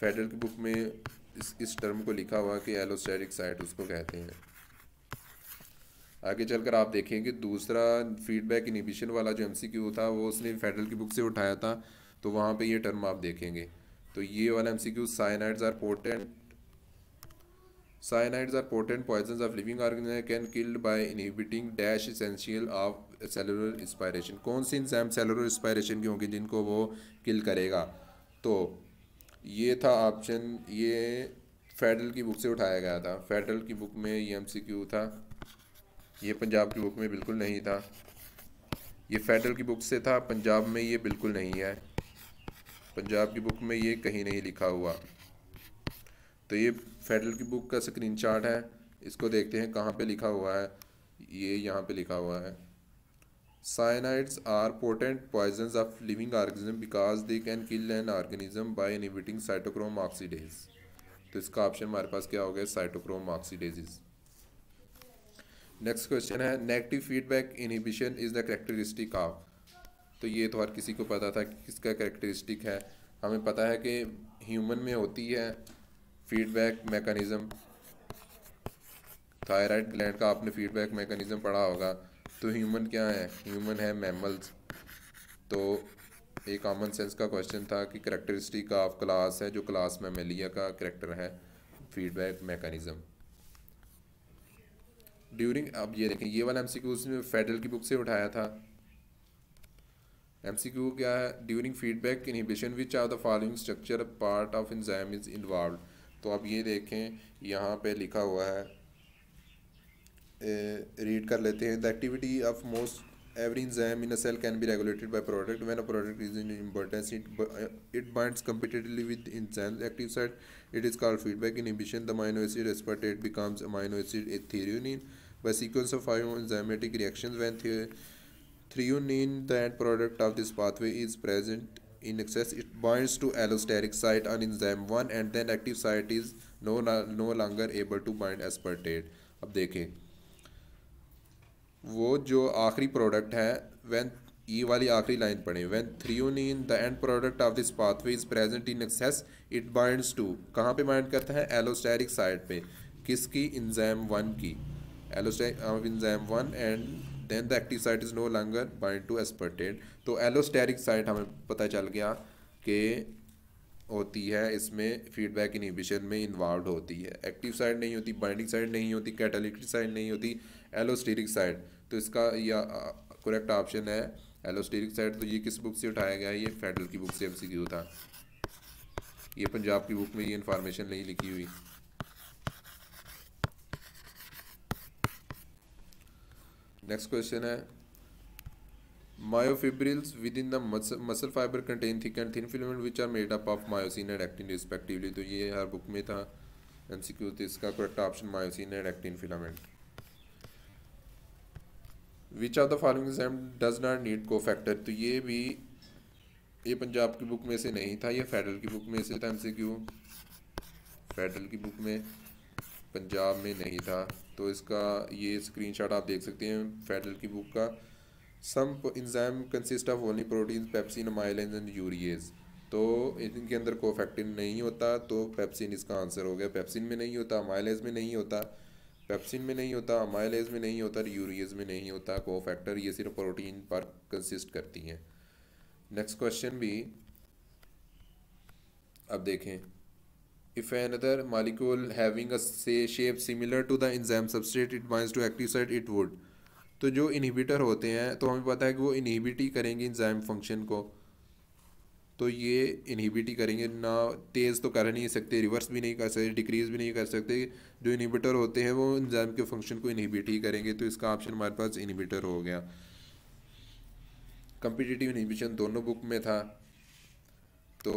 फेडरल की बुक में इस इस टर्म को लिखा हुआ कि एलोस्टेरिक साइट उसको कहते हैं आगे चलकर आप देखेंगे दूसरा फीडबैक इनिबिशन वाला जो एमसीक्यू था वो उसने फेडरल की बुक से उठाया था तो वहाँ पे ये टर्म आप देखेंगे तो ये वाला Q cyanides are potent cyanides are potent poison of living organism can killed by inhibiting dash essential of cellular inspiration कौन सी इंजाम सेलुलर इंस्पायरेशन की होंगी जिनको वो किल करेगा तो ये था ऑप्शन ये फेडरल की बुक से उठाया गया था फेडरल की बुक में ये एम सी क्यू था ये पंजाब की बुक में बिल्कुल नहीं था ये फेडरल की बुक से था पंजाब में ये बिल्कुल नहीं है पंजाब की बुक में ये कहीं नहीं लिखा हुआ तो ये फेडरल की बुक का स्क्रीन चार्ट है इसको देखते हैं कहाँ पे लिखा हुआ है ये यहाँ पे लिखा हुआ है cyanides are potent poison of living organism because they can kill an organism by inhibiting cytochrome oxidase तो इसका ऑप्शन हमारे पास क्या हो गया साइटोक्रोम ऑक्सीडेजिज नेक्स्ट क्वेश्चन है negative feedback inhibition is the characteristic of तो ये तो हर किसी को पता था कि किसका करेक्टरिस्टिक है हमें पता है कि ह्यूमन में होती है फीडबैक मेकनिज़म थायराइड ग्लैंड का आपने फीडबैक मेकनिज़म पढ़ा होगा तो ह्यूमन क्या है ह्यूमन है मैमल्स तो एक कॉमन सेंस का क्वेश्चन था कि करेक्टरिस्टिक ऑफ क्लास है जो क्लास में मेलिया का करेक्टर है फीडबैक मेकनिज़म ड्यूरिंग अब ये देखें ये वाला एम सी में फेडरल की बुक से उठाया था एम सी क्यू क्या है during feedback inhibition which are the following structure part of enzyme is involve तो आप ये देखें यहाँ पे लिखा हुआ है रीड कर लेते हैं the activity of most every enzyme in a cell can be regulated by product when a product is in importance it it bind competitively with enzyme active side it is called feedback inhibition the amino acid expert it becomes amino acid by by of of enzymatic reaction when the Threonine, that product of this pathway, is present in excess. It binds to allosteric site on enzyme 1 and then active site is no, no longer able to bind aspartate. ab dekhe wo jo aakhri product hai when e wali aakhri line padhe when threonine the end product of this pathway is present in excess it binds to kahan pe bind karta hai allosteric site pe किसकी enzyme one की allosteric enzyme one and then the active site is no longer bind to aspartate तो allosteric site हमें पता चल गया कि होती है इसमें फीडबैक इनिबिशन में इन्वॉल्व होती है एक्टिव साइड नहीं होती बाइंडिंग साइड नहीं होती कैटालिटिक साइड नहीं होती एलोस्टेरिक साइड तो इसका यह करेक्ट ऑप्शन है एलोस्टेरिक साइड तो ये किस बुक से उठाया गया है ये फेडरल की बुक से एमसीक्यू था ये पंजाब की बुक में ये इन्फॉर्मेशन नहीं लिखी हुई नेक्स्ट क्वेश्चन है myofibrils within the muscle fibre contain thick and thin filament which are made up of myosin and actin respectively तो ये हर बुक में था एम सी क्यू तो इसका correct option myosin and actin filament which of the following exam does not need cofactor तो ये भी ये पंजाब की बुक में से नहीं था ये फेडरल की बुक में से था एम सी क्यू फेडरल की बुक में पंजाब में नहीं था तो इसका ये स्क्रीन आप देख सकते हैं फेडरल की बुक का some enzyme consist of only protein pepsin amylase and urease तो इनके अंदर कोफैक्टिन नहीं होता तो पेप्सिन इसका आंसर हो गया पेप्सिन में नहीं होता माइलेज में नहीं होता पेप्सिन में नहीं होता माइलेज में नहीं होता यूरियज में नहीं होता कोफैक्टर ये सिर्फ प्रोटीन पर कंसिस्ट करती हैं नेक्स्ट क्वेश्चन भी अब देखें if another molecule having a shape similar to the enzyme substrate it binds to active site it would तो जो इनहिबिटर होते हैं तो हमें पता है कि वो इनहिबिट ही करेंगे इंजाइम फंक्शन को तो ये इनहिबिट ही करेंगे ना तेज़ तो कर नहीं सकते रिवर्स भी नहीं कर सकते डिक्रीज़ भी नहीं कर सकते जो इनहिबिटर होते हैं वो इंजाइम के फंक्शन को इनहिबिट ही करेंगे तो इसका ऑप्शन हमारे पास इनहिबिटर हो गया कंपिटिटिव इनहिबिशन दोनों बुक में था तो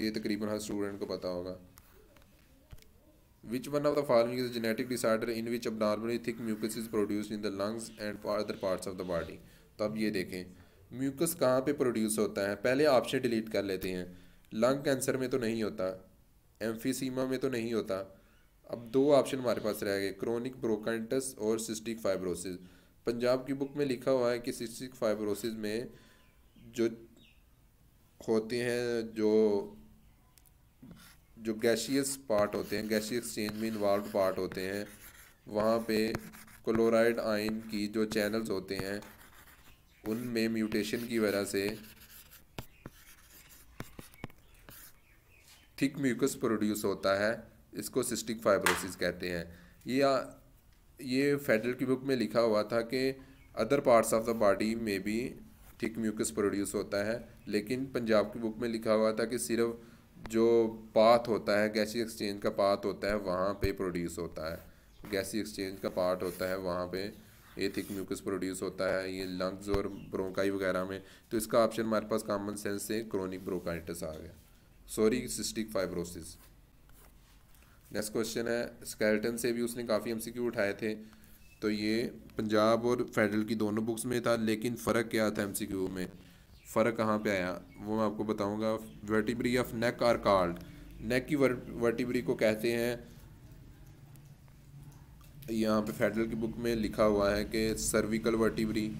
ये तकरीबन हर स्टूडेंट को पता होगा which one of the following is genetic disorder in which abnormally thick mucus is produce in the lungs and other parts of the body तो अब ये देखें म्यूकस कहाँ पे प्रोड्यूस होता है पहले ऑप्शन डिलीट कर लेते हैं लंग कैंसर में तो नहीं होता एम्फीसीमा में तो नहीं होता अब दो ऑप्शन हमारे पास रह गए क्रोनिक ब्रोकाइटस और सिस्टिक फाइब्रोसिस पंजाब की बुक में लिखा हुआ है कि सिस्टिक फाइब्रोसिस में जो होते हैं जो जो गैशियस पार्ट होते हैं गैशियस एक्सचेंज में इन्वॉल्व पार्ट होते हैं वहाँ पे क्लोराइड आयन की जो चैनल्स होते हैं उनमें म्यूटेशन की वजह से थिक म्यूकस प्रोड्यूस होता है इसको सिस्टिक फाइब्रोसिस कहते हैं या ये फेडरल की बुक में लिखा हुआ था कि other parts of the body में भी थिक म्यूकस प्रोड्यूस होता है लेकिन पंजाब की बुक में लिखा हुआ था कि सिर्फ जो पाथ होता है गैसी एक्सचेंज का पाथ होता है वहाँ पे प्रोड्यूस होता है गैसी एक्सचेंज का पार्ट होता है वहाँ पे ये थिक म्यूकस प्रोड्यूस होता है ये लंग्स और ब्रोंकाई वगैरह में तो इसका ऑप्शन हमारे पास कॉमन सेंस से क्रोनिक ब्रोकाइटिस आ गया sorry cystic fibrosis next question है स्केल्टन से भी उसने काफ़ी एम उठाए थे तो ये पंजाब और फेडरल की दोनों बुक्स में था लेकिन फ़र्क क्या था एम में फ़र्क कहाँ पे आया वो मैं आपको बताऊंगा vertebrae of neck are called neck की वर्टिब्री को कहते हैं यहाँ पे फेडरल की बुक में लिखा हुआ है कि सर्विकल वर्टिब्री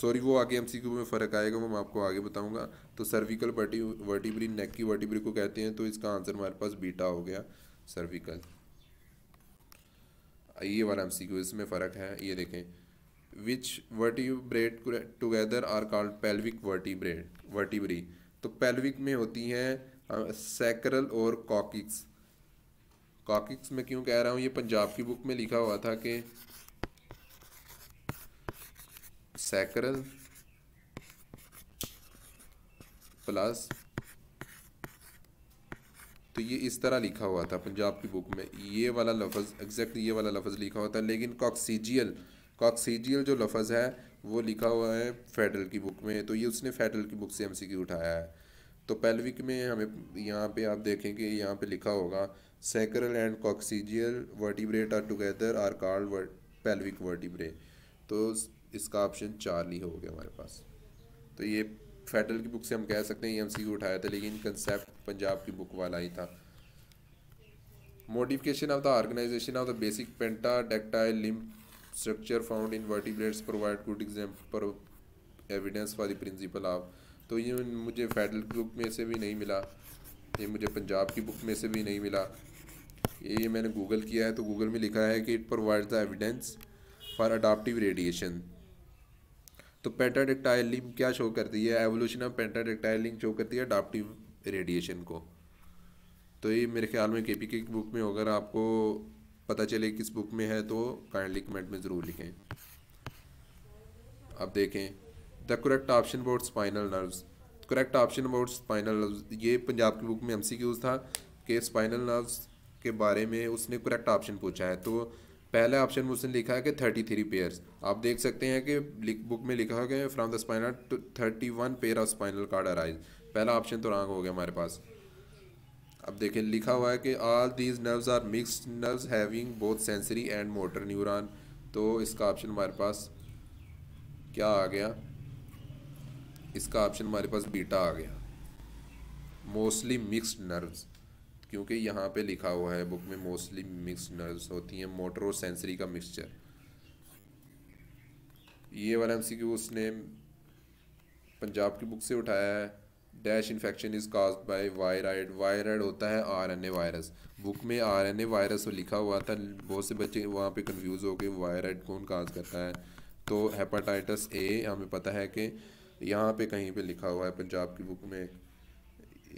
सॉरी वो आगे एम सी में फ़र्क आएगा वो मैं आपको आगे बताऊंगा तो सर्विकल वर्टि वर्टिब्री नेक की वर्टिब्री को कहते हैं तो इसका आंसर हमारे पास बीटा हो गया सर्विकल ये वाला एम सी इसमें फ़र्क है ये देखें which vertebrate together are called pelvic vertebrate vertebrae तो पेल्विक में होती हैं सैकरल और कॉकिक्स कॉकिक्स में क्यों कह रहा हूँ ये पंजाब की बुक में लिखा हुआ था कि सैकरल प्लस तो ये इस तरह लिखा हुआ था पंजाब की बुक में ये वाला लफज एग्जैक्ट ये वाला लफज लिखा हुआ था लेकिन कॉक्सीजियल कॉक्सीजियल जो लफज है वो लिखा हुआ है फेडरल की बुक में तो ये उसने फेडरल की बुक से एमसीक्यू उठाया है तो पेल्विक में हमें यहाँ पे आप देखें कि यहाँ पे लिखा होगा sacral and coccygeal vertebrate are together are called vert, pelvic vertebrae तो इसका ऑप्शन चार ही हो गया हमारे पास तो ये फेडरल की बुक से हम कह सकते हैं ये एम सी उठाया था लेकिन कंसेप्ट पंजाब की बुक वाला ही था of the organisation of the basic pentadactyl limb found in vertebrates provide good example example evidence for the principle of तो ये मुझे फेडरल बुक में से भी नहीं मिला ये मुझे पंजाब की बुक में से भी नहीं मिला ये ये मैंने गूगल किया है तो गूगल में लिखा है कि it provide the evidence for adaptive radiation तो पेंटाडेक्टाइल लिंक क्या शो करती है evolution of pentadactyl limb show करती है अडाप्टिव रेडिएशन को तो ये मेरे ख्याल में के पी की बुक में अगर आपको पता चले किस बुक में है तो काइंडली कमेंट में ज़रूर लिखें अब देखें the correct option about spinal nerves correct option about spinal nerves ये पंजाब की बुक में एम था कि स्पाइनल नर्व्स के बारे में उसने करेक्ट ऑप्शन पूछा है तो पहला ऑप्शन में उसने लिखा है कि थर्टी थ्री पेयर्स आप देख सकते हैं कि बुक में लिखा गया from the spinal thirty one pair of spinal cord arise पहला ऑप्शन तो रॉन्ग हो गया हमारे पास अब देखें लिखा हुआ है कि all these nerves are mixed nerves having both sensory and motor neuron तो इसका ऑप्शन हमारे पास क्या आ गया इसका ऑप्शन हमारे पास बीटा आ गया मोस्टली मिक्सड नर्व्स क्योंकि यहाँ पे लिखा हुआ है बुक में मोस्टली मिक्स नर्व्स होती हैं मोटर और सेंसरी का मिक्सचर ये वाला एम उसने पंजाब की बुक से उठाया है dash infection is cause by viroid viroid होता है आरएनए वायरस बुक में आरएनए वायरस तो लिखा हुआ था बहुत से बच्चे वहाँ पे कंफ्यूज हो गए वायराइड कौन काज करता है तो हेपाटाइटस ए हमें पता है कि यहाँ पे कहीं पे लिखा हुआ है पंजाब की बुक में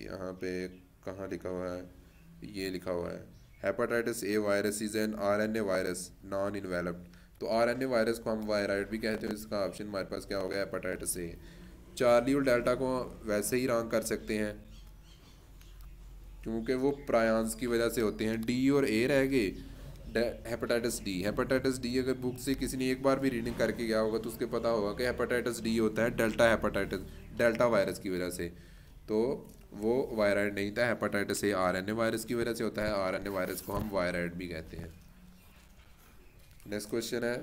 यहाँ पे कहाँ लिखा हुआ है ये लिखा हुआ है hepatitis A virus is an A virus non enveloped तो ए वायरस को हम वायराइड भी कहते हैं इसका ऑप्शन हमारे पास क्या होगा हेपाटाइटस ए चार्ली और डेल्टा को वैसे ही रंग कर सकते हैं क्योंकि वो प्रायांस की वजह से होते हैं डी और ए रह गए हेपेटाइटिस डी हेपेटाइटिस डी अगर बुक से किसी ने एक बार भी रीडिंग करके गया होगा तो उसके पता होगा कि हेपेटाइटिस डी होता है डेल्टा हेपेटाइटिस डेल्टा वायरस की वजह से तो वो वायराइड नहीं था हेपेटाइटिस ए आरएनए वायरस की वजह से होता है आरएनए वायरस को हम वायराइड भी कहते हैं नेक्स्ट क्वेश्चन है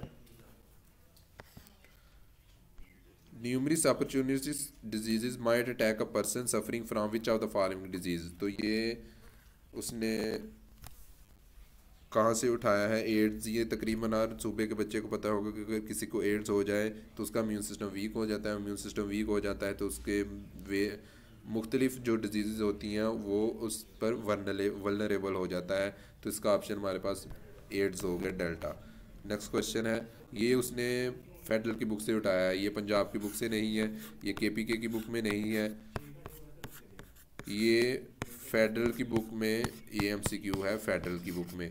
numerous opportunities disease might attack a person suffering from which of the following disease तो ये उसने कहाँ से उठाया है एड्स ये तकरीबन हर सूबे के बच्चे को पता होगा कि अगर किसी को एड्स हो जाए तो उसका इम्यून सिस्टम वीक हो जाता है इम्यून सिस्टम वीक हो जाता है तो उसके वे मुख्तलिफ़ जो डिजीज़ होती हैं वो उस पर वर्नले हो जाता है तो इसका ऑप्शन हमारे पास एड्स हो गया डेल्टा नेक्स्ट क्वेश्चन है ये उसने फेडरल की बुक से उठाया है ये पंजाब की बुक से नहीं है ये के के की बुक में नहीं है ये फेडरल की बुक में ए एम सी क्यू है फेडरल की बुक में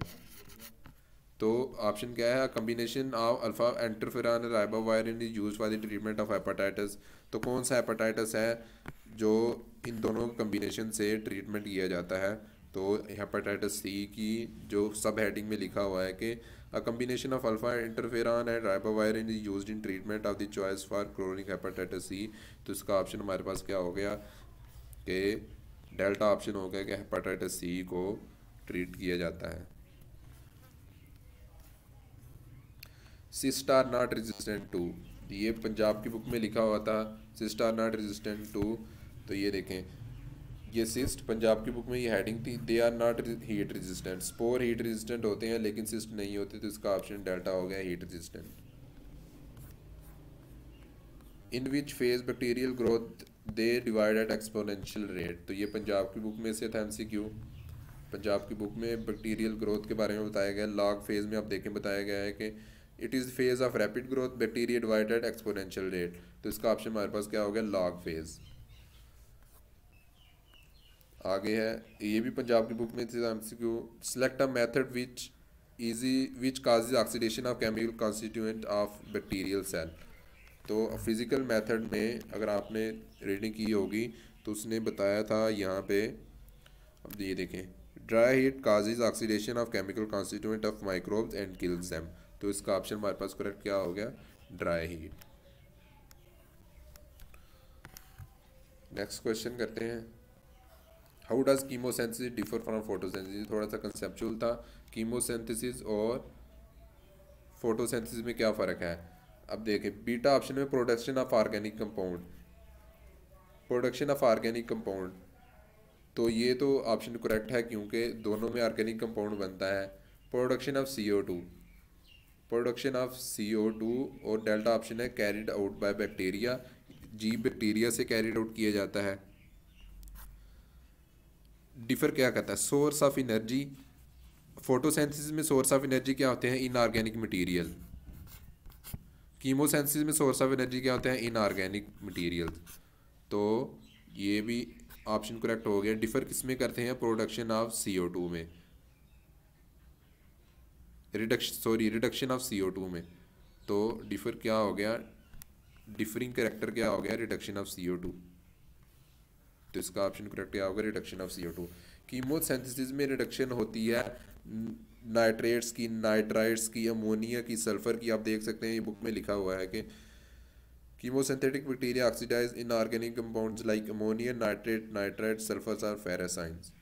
तो ऑप्शन क्या है combination of alpha interferon ribavirin is use for the treatment of hepatitis तो कौन सा हेपाटाइटिस है जो इन दोनों कम्बिनेशन से ट्रीटमेंट किया जाता है तो हेपाटाइटस सी की जो सब हेडिंग में लिखा हुआ है कि A combination of alpha interferon and ribavirin is used in treatment of the choice for chronic hepatitis C. तो इसका ऑप्शन हमारे पास क्या हो गया कि डेल्टा ऑप्शन हो गया कि हेपाटाइटिस सी को ट्रीट किया जाता है cyst are not resistant to ये पंजाब की बुक में लिखा हुआ था cyst are not resistant to तो ये देखें ये सिस्ट पंजाब की बुक में ये हेडिंग थी they are not heat resistant spore heat resistant होते हैं लेकिन सिस्ट नहीं होते तो इसका ऑप्शन डेल्टा हो गया heat resistant in which phase bacterial growth they divide at exponential rate तो ये पंजाब की बुक में से था एमसीक्यू पंजाब की बुक में बैक्टीरियल ग्रोथ के बारे में बताया गया लॉग फेज़ में आप देखें बताया गया है कि it is phase of rapid growth bacteria at exponential rate तो इसका ऑप्शन हमारे पास क्या हो गया लॉग फेज़ आगे है ये भी पंजाब की बुक में थी M C Q select a method which easy which cause oxidation of chemical constituent of bacterial cell तो फिज़िकल मेथड में अगर आपने रीडिंग की होगी तो उसने बताया था यहाँ पे अब ये देखें dry heat causes oxidation of chemical constituent of microbes and kills them तो इसका ऑप्शन हमारे पास करेक्ट क्या हो गया ड्राई हीट नेक्स्ट क्वेश्चन करते हैं how does chemosynthesis differ from photosynthesis थोड़ा सा कंसेप्चुअल था कीमोसेंथिस और फोटोसेंथिस में क्या फ़र्क है अब देखें बीटा ऑप्शन में production of organic compound production of organic compound तो ये तो ऑप्शन करेक्ट है क्योंकि दोनों में ऑर्गेनिक कंपाउंड बनता है production of C O two production of C O two और डेल्टा ऑप्शन है कैरिड आउट बाय बैक्टीरिया जी बैक्टीरिया से कैरिड आउट किया जाता है डिफ़र क्या करता है सोर्स ऑफ एनर्जी फोटोसेंसिस में सोर्स ऑफ एनर्जी क्या होते हैं इनऑर्गेनिक मटेरियल कीमोसेंसिस में सोर्स ऑफ एनर्जी क्या होते हैं इनऑर्गेनिक मटेरियल तो ये भी ऑप्शन करेक्ट हो गया डिफ़र किस में करते हैं production of C O two में reduction sorry reduction of C O two में तो डिफ़र क्या हो गया डिफरिंग करेक्टर क्या हो गया reduction of C O two तो इसका ऑप्शन करेक्ट क्या होगा reduction of C O two chemosynthesis में रिडक्शन होती है नाइट्रेट्स की नाइट्राइट्स की अमोनिया की सल्फर की आप देख सकते हैं ये बुक में लिखा हुआ है कि chemosynthetic bacteria oxidize inorganic compounds like ammonia nitrate nitrite sulphur और फेरासाइंस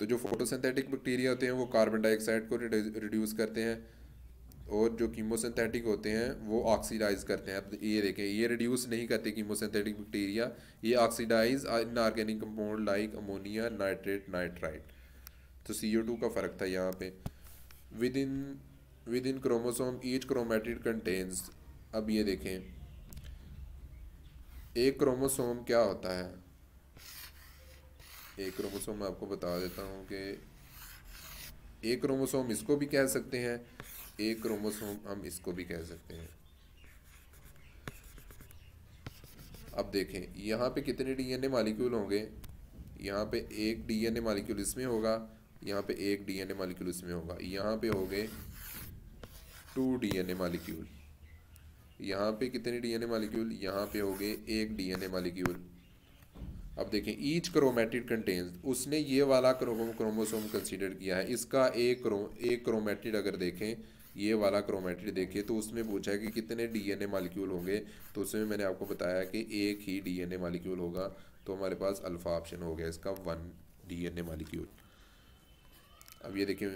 तो जो फोटोसिंथेटिक बैक्टीरिया होते हैं वो कार्बन डाइऑक्साइड को रिड्यूस करते हैं और जो कीमोसिंथेटिक होते हैं वो ऑक्सीडाइज करते हैं अब ये देखें ये रिड्यूस नहीं करते कीमोसिंथेटिक बैक्टीरिया ये oxidize inorganic compound like ammonia nitrate nitrite तो सी ओ टू का फ़र्क था यहाँ पे within within chromosome each chromatid contains अब ये देखें एक क्रोमोसोम क्या होता है एक क्रोमोसोम मैं आपको बता देता हूँ कि एक क्रोमोसोम इसको भी कह सकते हैं ए क्रोमोसोम हम इसको भी कह सकते हैं अब देखें यहाँ पे कितने डीएनए मॉलिक्यूल होंगे यहाँ पे एक डीएनए मॉलिक्यूल इसमें होगा यहाँ पे एक डीएनए मॉलिक्यूल इसमें होगा यहाँ पे हो गए टू डीएनए मॉलिक्यूल यहाँ पे कितने डीएनए मॉलिक्यूल यहाँ पे हो गए एक डीएनए मॉलिक्यूल अब देखें ईच क्रोमेटिड कंटेन्स उसने ये वाला क्रोमोसोम कंसीडर किया है इसका एक क्रो एक क्रोमेटिड अगर देखें ये वाला क्रोमेट्री देखिए तो उसमें पूछा है कि कितने डीएनए मॉलिक्यूल होंगे तो उसमें मैंने आपको बताया कि एक ही डीएनए मॉलिक्यूल होगा तो हमारे पास अल्फ़ा ऑप्शन हो गया इसका वन डीएनए मॉलिक्यूल अब ये देखिए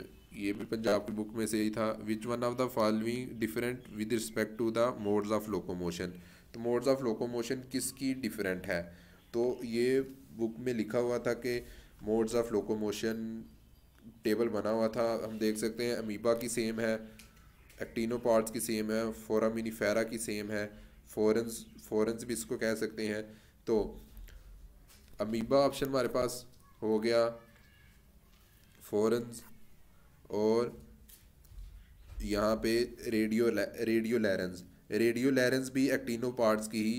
ये भी पंजाब की बुक में से ही था which one of the following different with respect to the modes of locomotion तो मोड्स ऑफ लोकोमोशन किसकी डिफरेंट है तो ये बुक में लिखा हुआ था कि मोड्स ऑफ लोकोमोशन टेबल बना हुआ था हम देख सकते हैं अमीबा की सेम है एक्टिनोपॉड्स की सेम है फोरामिनीफेरा की सेम है फोरेंस फोरेंस भी इसको कह सकते हैं तो अमीबा ऑप्शन हमारे पास हो गया फोरेंस और यहाँ पे radio radiolarians radiolarians भी एक्टिनो पार्ट्स की ही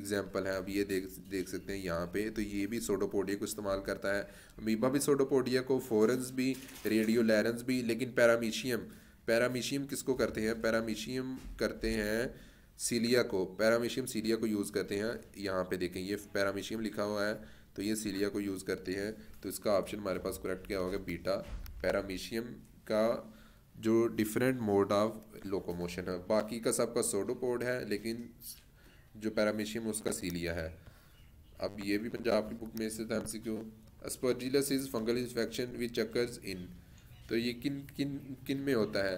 एग्जाम्पल है अब ये देख देख सकते हैं यहाँ पे तो ये भी सोडोपोडिया को इस्तेमाल करता है अमीबा भी सोडोपोडिया को फोरेंस भी रेडियो लैरेंस भी लेकिन पैरामीशियम पैरामीशियम किसको करते हैं पैरामीशियम करते हैं सीलिया को पैरामीशियम सीलिया को यूज़ करते हैं यहाँ पे देखें ये पैरामीशियम लिखा हुआ है तो ये सीलिया को यूज़ करते हैं तो इसका ऑप्शन हमारे पास करेक्ट क्या होगा बीटा पैरामीशियम का जो डिफरेंट मोड ऑफ लोकोमोशन है बाकी का सबका सोडोपोड है लेकिन जो पैरामीशियम उसका सीलिया है अब ये भी पंजाब की बुक में से था M C Q is fungal infection which which इन तो ये किन किन किन में होता है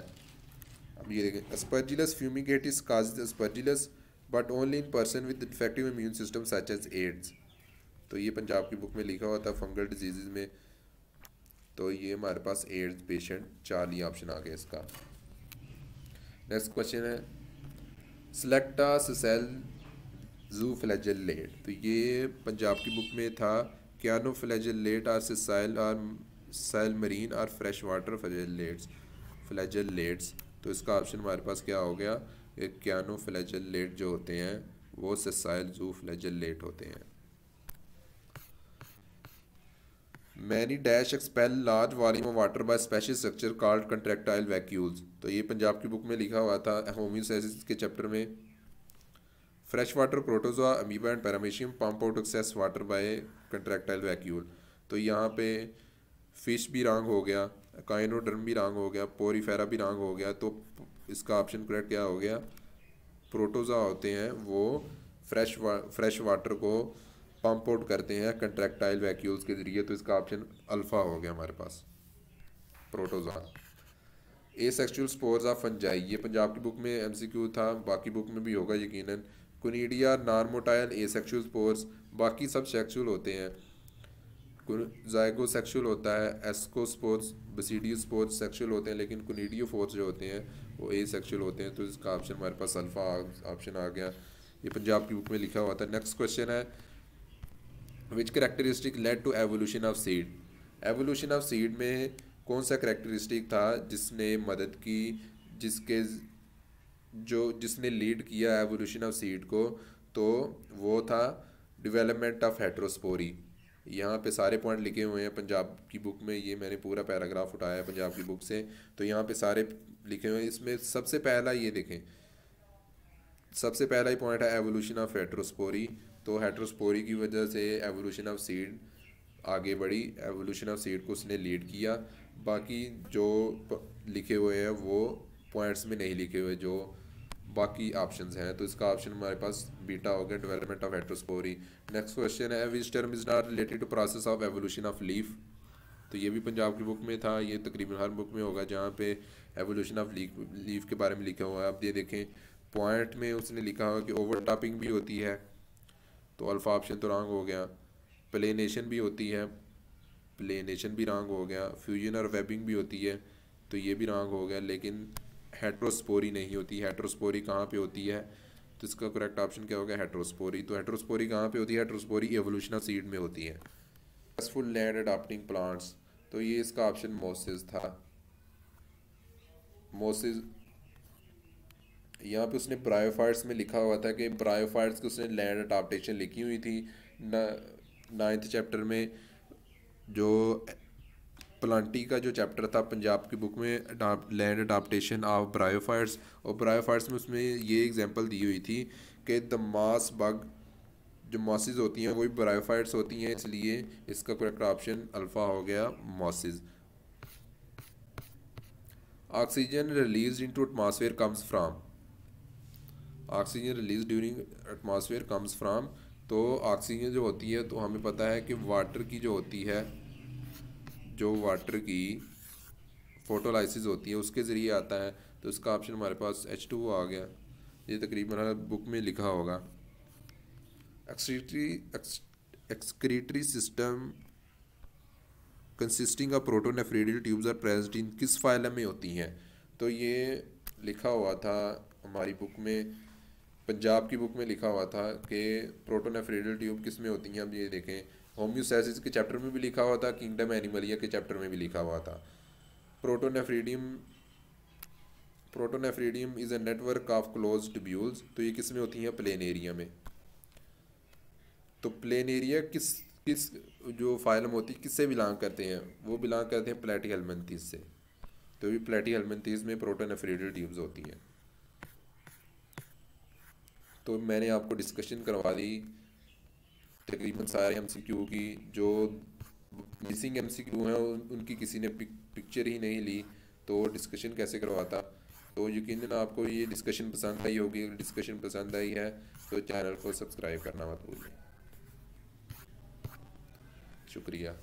अब ये देखें aspergillus fumigatus is cause aspergillus but only in person with infective immune system such as AIDS तो ये पंजाब की बुक में लिखा हुआ था फंगल डिजीज़ में तो ये हमारे पास एड्स पेशेंट चार ही ऑप्शन आ गया इसका नेक्स्ट क्वेश्चन है सिलेक्टा सेल जू फ्लैजल लेट तो ये पंजाब की बुक में था choanoflagellates are sessile are और फ्रेश वाटर फ्लैजलेट्स फ्लैजलेट्स तो इसका ऑप्शन हमारे पास क्या हो गया क्यानो फ्लैजलेट जो होते हैं वो ससाइल जू फ्लैजलेट होते हैं many dash expel large volume of water by special structure called contractile vacuoles तो ये पंजाब की बुक में लिखा हुआ था होम्योसाइसिस के चैप्टर में fresh water protozoa amoeba and paramecium pump out excess water by contractile vacuole तो यहाँ पे फिश भी रॉन्ग हो गया काइनोडर्म भी रॉन्ग हो गया पोरीफेरा भी रॉन्ग हो गया तो इसका ऑप्शन करेक्ट क्या हो गया प्रोटोज़ा होते हैं वो फ्रेश वा, फ्रेश वाटर को पम्प आउट करते हैं कंट्रैक्टाइल वैक्यूल्स के ज़रिए तो इसका ऑप्शन अल्फ़ा हो गया हमारे पास protozoa asexual spores of fungi ये पंजाब की बुक में एमसीक्यू था बाकी बुक में भी होगा यकीनन कुनीडिया नॉर्मोटाइल ए सेक्चुअल स्पोर्स बाकी सब सेक्चुअल होते हैं सेक्शुअल होता है स्पोर्ट्स बसीडियो स्पोर्ट्स सेक्शुअल होते हैं लेकिन फोर्स जो होते हैं वो ए सेक्शुअल होते हैं तो इसका ऑप्शन हमारे पास अल्फ़ा ऑप्शन आ गया ये पंजाब की बुक में लिखा हुआ था नेक्स्ट क्वेश्चन है which characteristic led to evolution of seed evolution of seed में कौन सा करेक्टरिस्टिक था जिसने मदद की जिसके जो जिसने लीड किया एवोल्यूशन ऑफ सीड को तो वो था डिवेलपमेंट ऑफ हेट्रोस्पोरी यहाँ पे सारे पॉइंट लिखे हुए हैं पंजाब की बुक में ये मैंने पूरा पैराग्राफ उठाया है पंजाब की बुक से तो यहाँ पे सारे लिखे हुए हैं इसमें सबसे पहला ये देखें सबसे पहला ही पॉइंट है एवोल्यूशन ऑफ हेट्रोस्पोरी तो हेट्रोस्पोरी की वजह से एवोल्यूशन ऑफ सीड आगे बढ़ी एवोल्यूशन ऑफ सीड को उसने लीड किया बाकी जो लिखे हुए हैं वो पॉइंट्स में नहीं लिखे हुए जो बाकी ऑप्शन हैं तो इसका ऑप्शन हमारे पास बीटा हो गया development of heterospory next question है which term is not related to process of evolution of leaf तो ये भी पंजाब की बुक में था ये तकरीबन हर बुक में होगा जहाँ पे एवोल्यूशन ऑफ लीफ लीफ के बारे में लिखा हुआ है आप ये देखें पॉइंट में उसने लिखा हुआ कि ओवर टॉपिंग भी होती है तो अल्फ़ा ऑप्शन तो रॉन्ग हो गया प्लेनेशन भी होती है प्लेनेशन भी रॉन्ग हो गया फ्यूजन और वेबिंग भी होती है तो ये भी रॉन्ग हो गया लेकिन हेट्रोस्पोरी नहीं होती हेट्रोस्पोरी कहाँ पे होती है तो इसका करेक्ट ऑप्शन क्या होगा हेट्रोस्पोरी तो हेट्रोस्पोरी कहाँ पे होती है हेट्रोस्पोरी एवोल्यूशनल सीड में होती है सक्सेसफुल लैंड अडाप्टिंग प्लांट्स तो ये इसका ऑप्शन मोसिस था मोसिस यहाँ पे उसने ब्रायोफाइट्स में लिखा हुआ था कि ब्रायोफाइट्स की उसने लैंड अडाप्टेशन लिखी हुई थी ना नाइन्थ चैप्टर में जो प्लांटी का जो चैप्टर था पंजाब की बुक में लैंड अडाप्टेशन ऑफ ब्रायोफायर्स और ब्रायोफायर्स में उसमें ये एग्जांपल दी हुई थी कि द मास बग जो मॉसिस होती हैं वो भी होती हैं इसलिए इसका करेक्ट ऑप्शन अल्फ़ा हो गया mosses oxygen release into atmosphere comes from oxygen release during atmosphere comes from तो ऑक्सीजन जो होती है तो हमें पता है कि वाटर की जो होती है जो वाटर की फोटोलाइसिस होती है उसके ज़रिए आता है तो इसका ऑप्शन हमारे पास एच टू आ गया ये तकरीबन हर बुक में लिखा होगा excretory excretory system consisting of protonephridial tubes are present in किस फाइल में होती हैं तो ये लिखा हुआ था हमारी बुक में पंजाब की बुक में लिखा हुआ था कि प्रोटोनफ्रीडियल ट्यूब किस में होती हैं अब ये देखें होम्योसाइसिस के चैप्टर में भी लिखा हुआ था किंगडम एनिमलिया के चैप्टर में भी लिखा हुआ था protonephridium protonephridium is a network of closed tubules तो ये किस में होती हैं प्लेन एरिया में तो प्लेन एरिया किस किस जो फाइलम होती है किससे बिलोंग करते हैं वो बिलोंग करते हैं प्लेटी हेलमेंथीज से तो भी प्लेटी हेलमेंथीज में प्रोटोनेफ्रीडियल ट्यूब्स होती हैं तो मैंने आपको डिस्कशन करवा दी तकरीबन सारे एम सी क्यू की जो मिसिंग एम सी क्यू हैं उनकी किसी ने पिक, पिक्चर ही नहीं ली तो डिस्कशन कैसे करवाता तो यकीन आपको ये डिस्कशन पसंद आई होगी अगर डिस्कशन पसंद आई है तो चैनल को सब्सक्राइब करना मत भूलिए शुक्रिया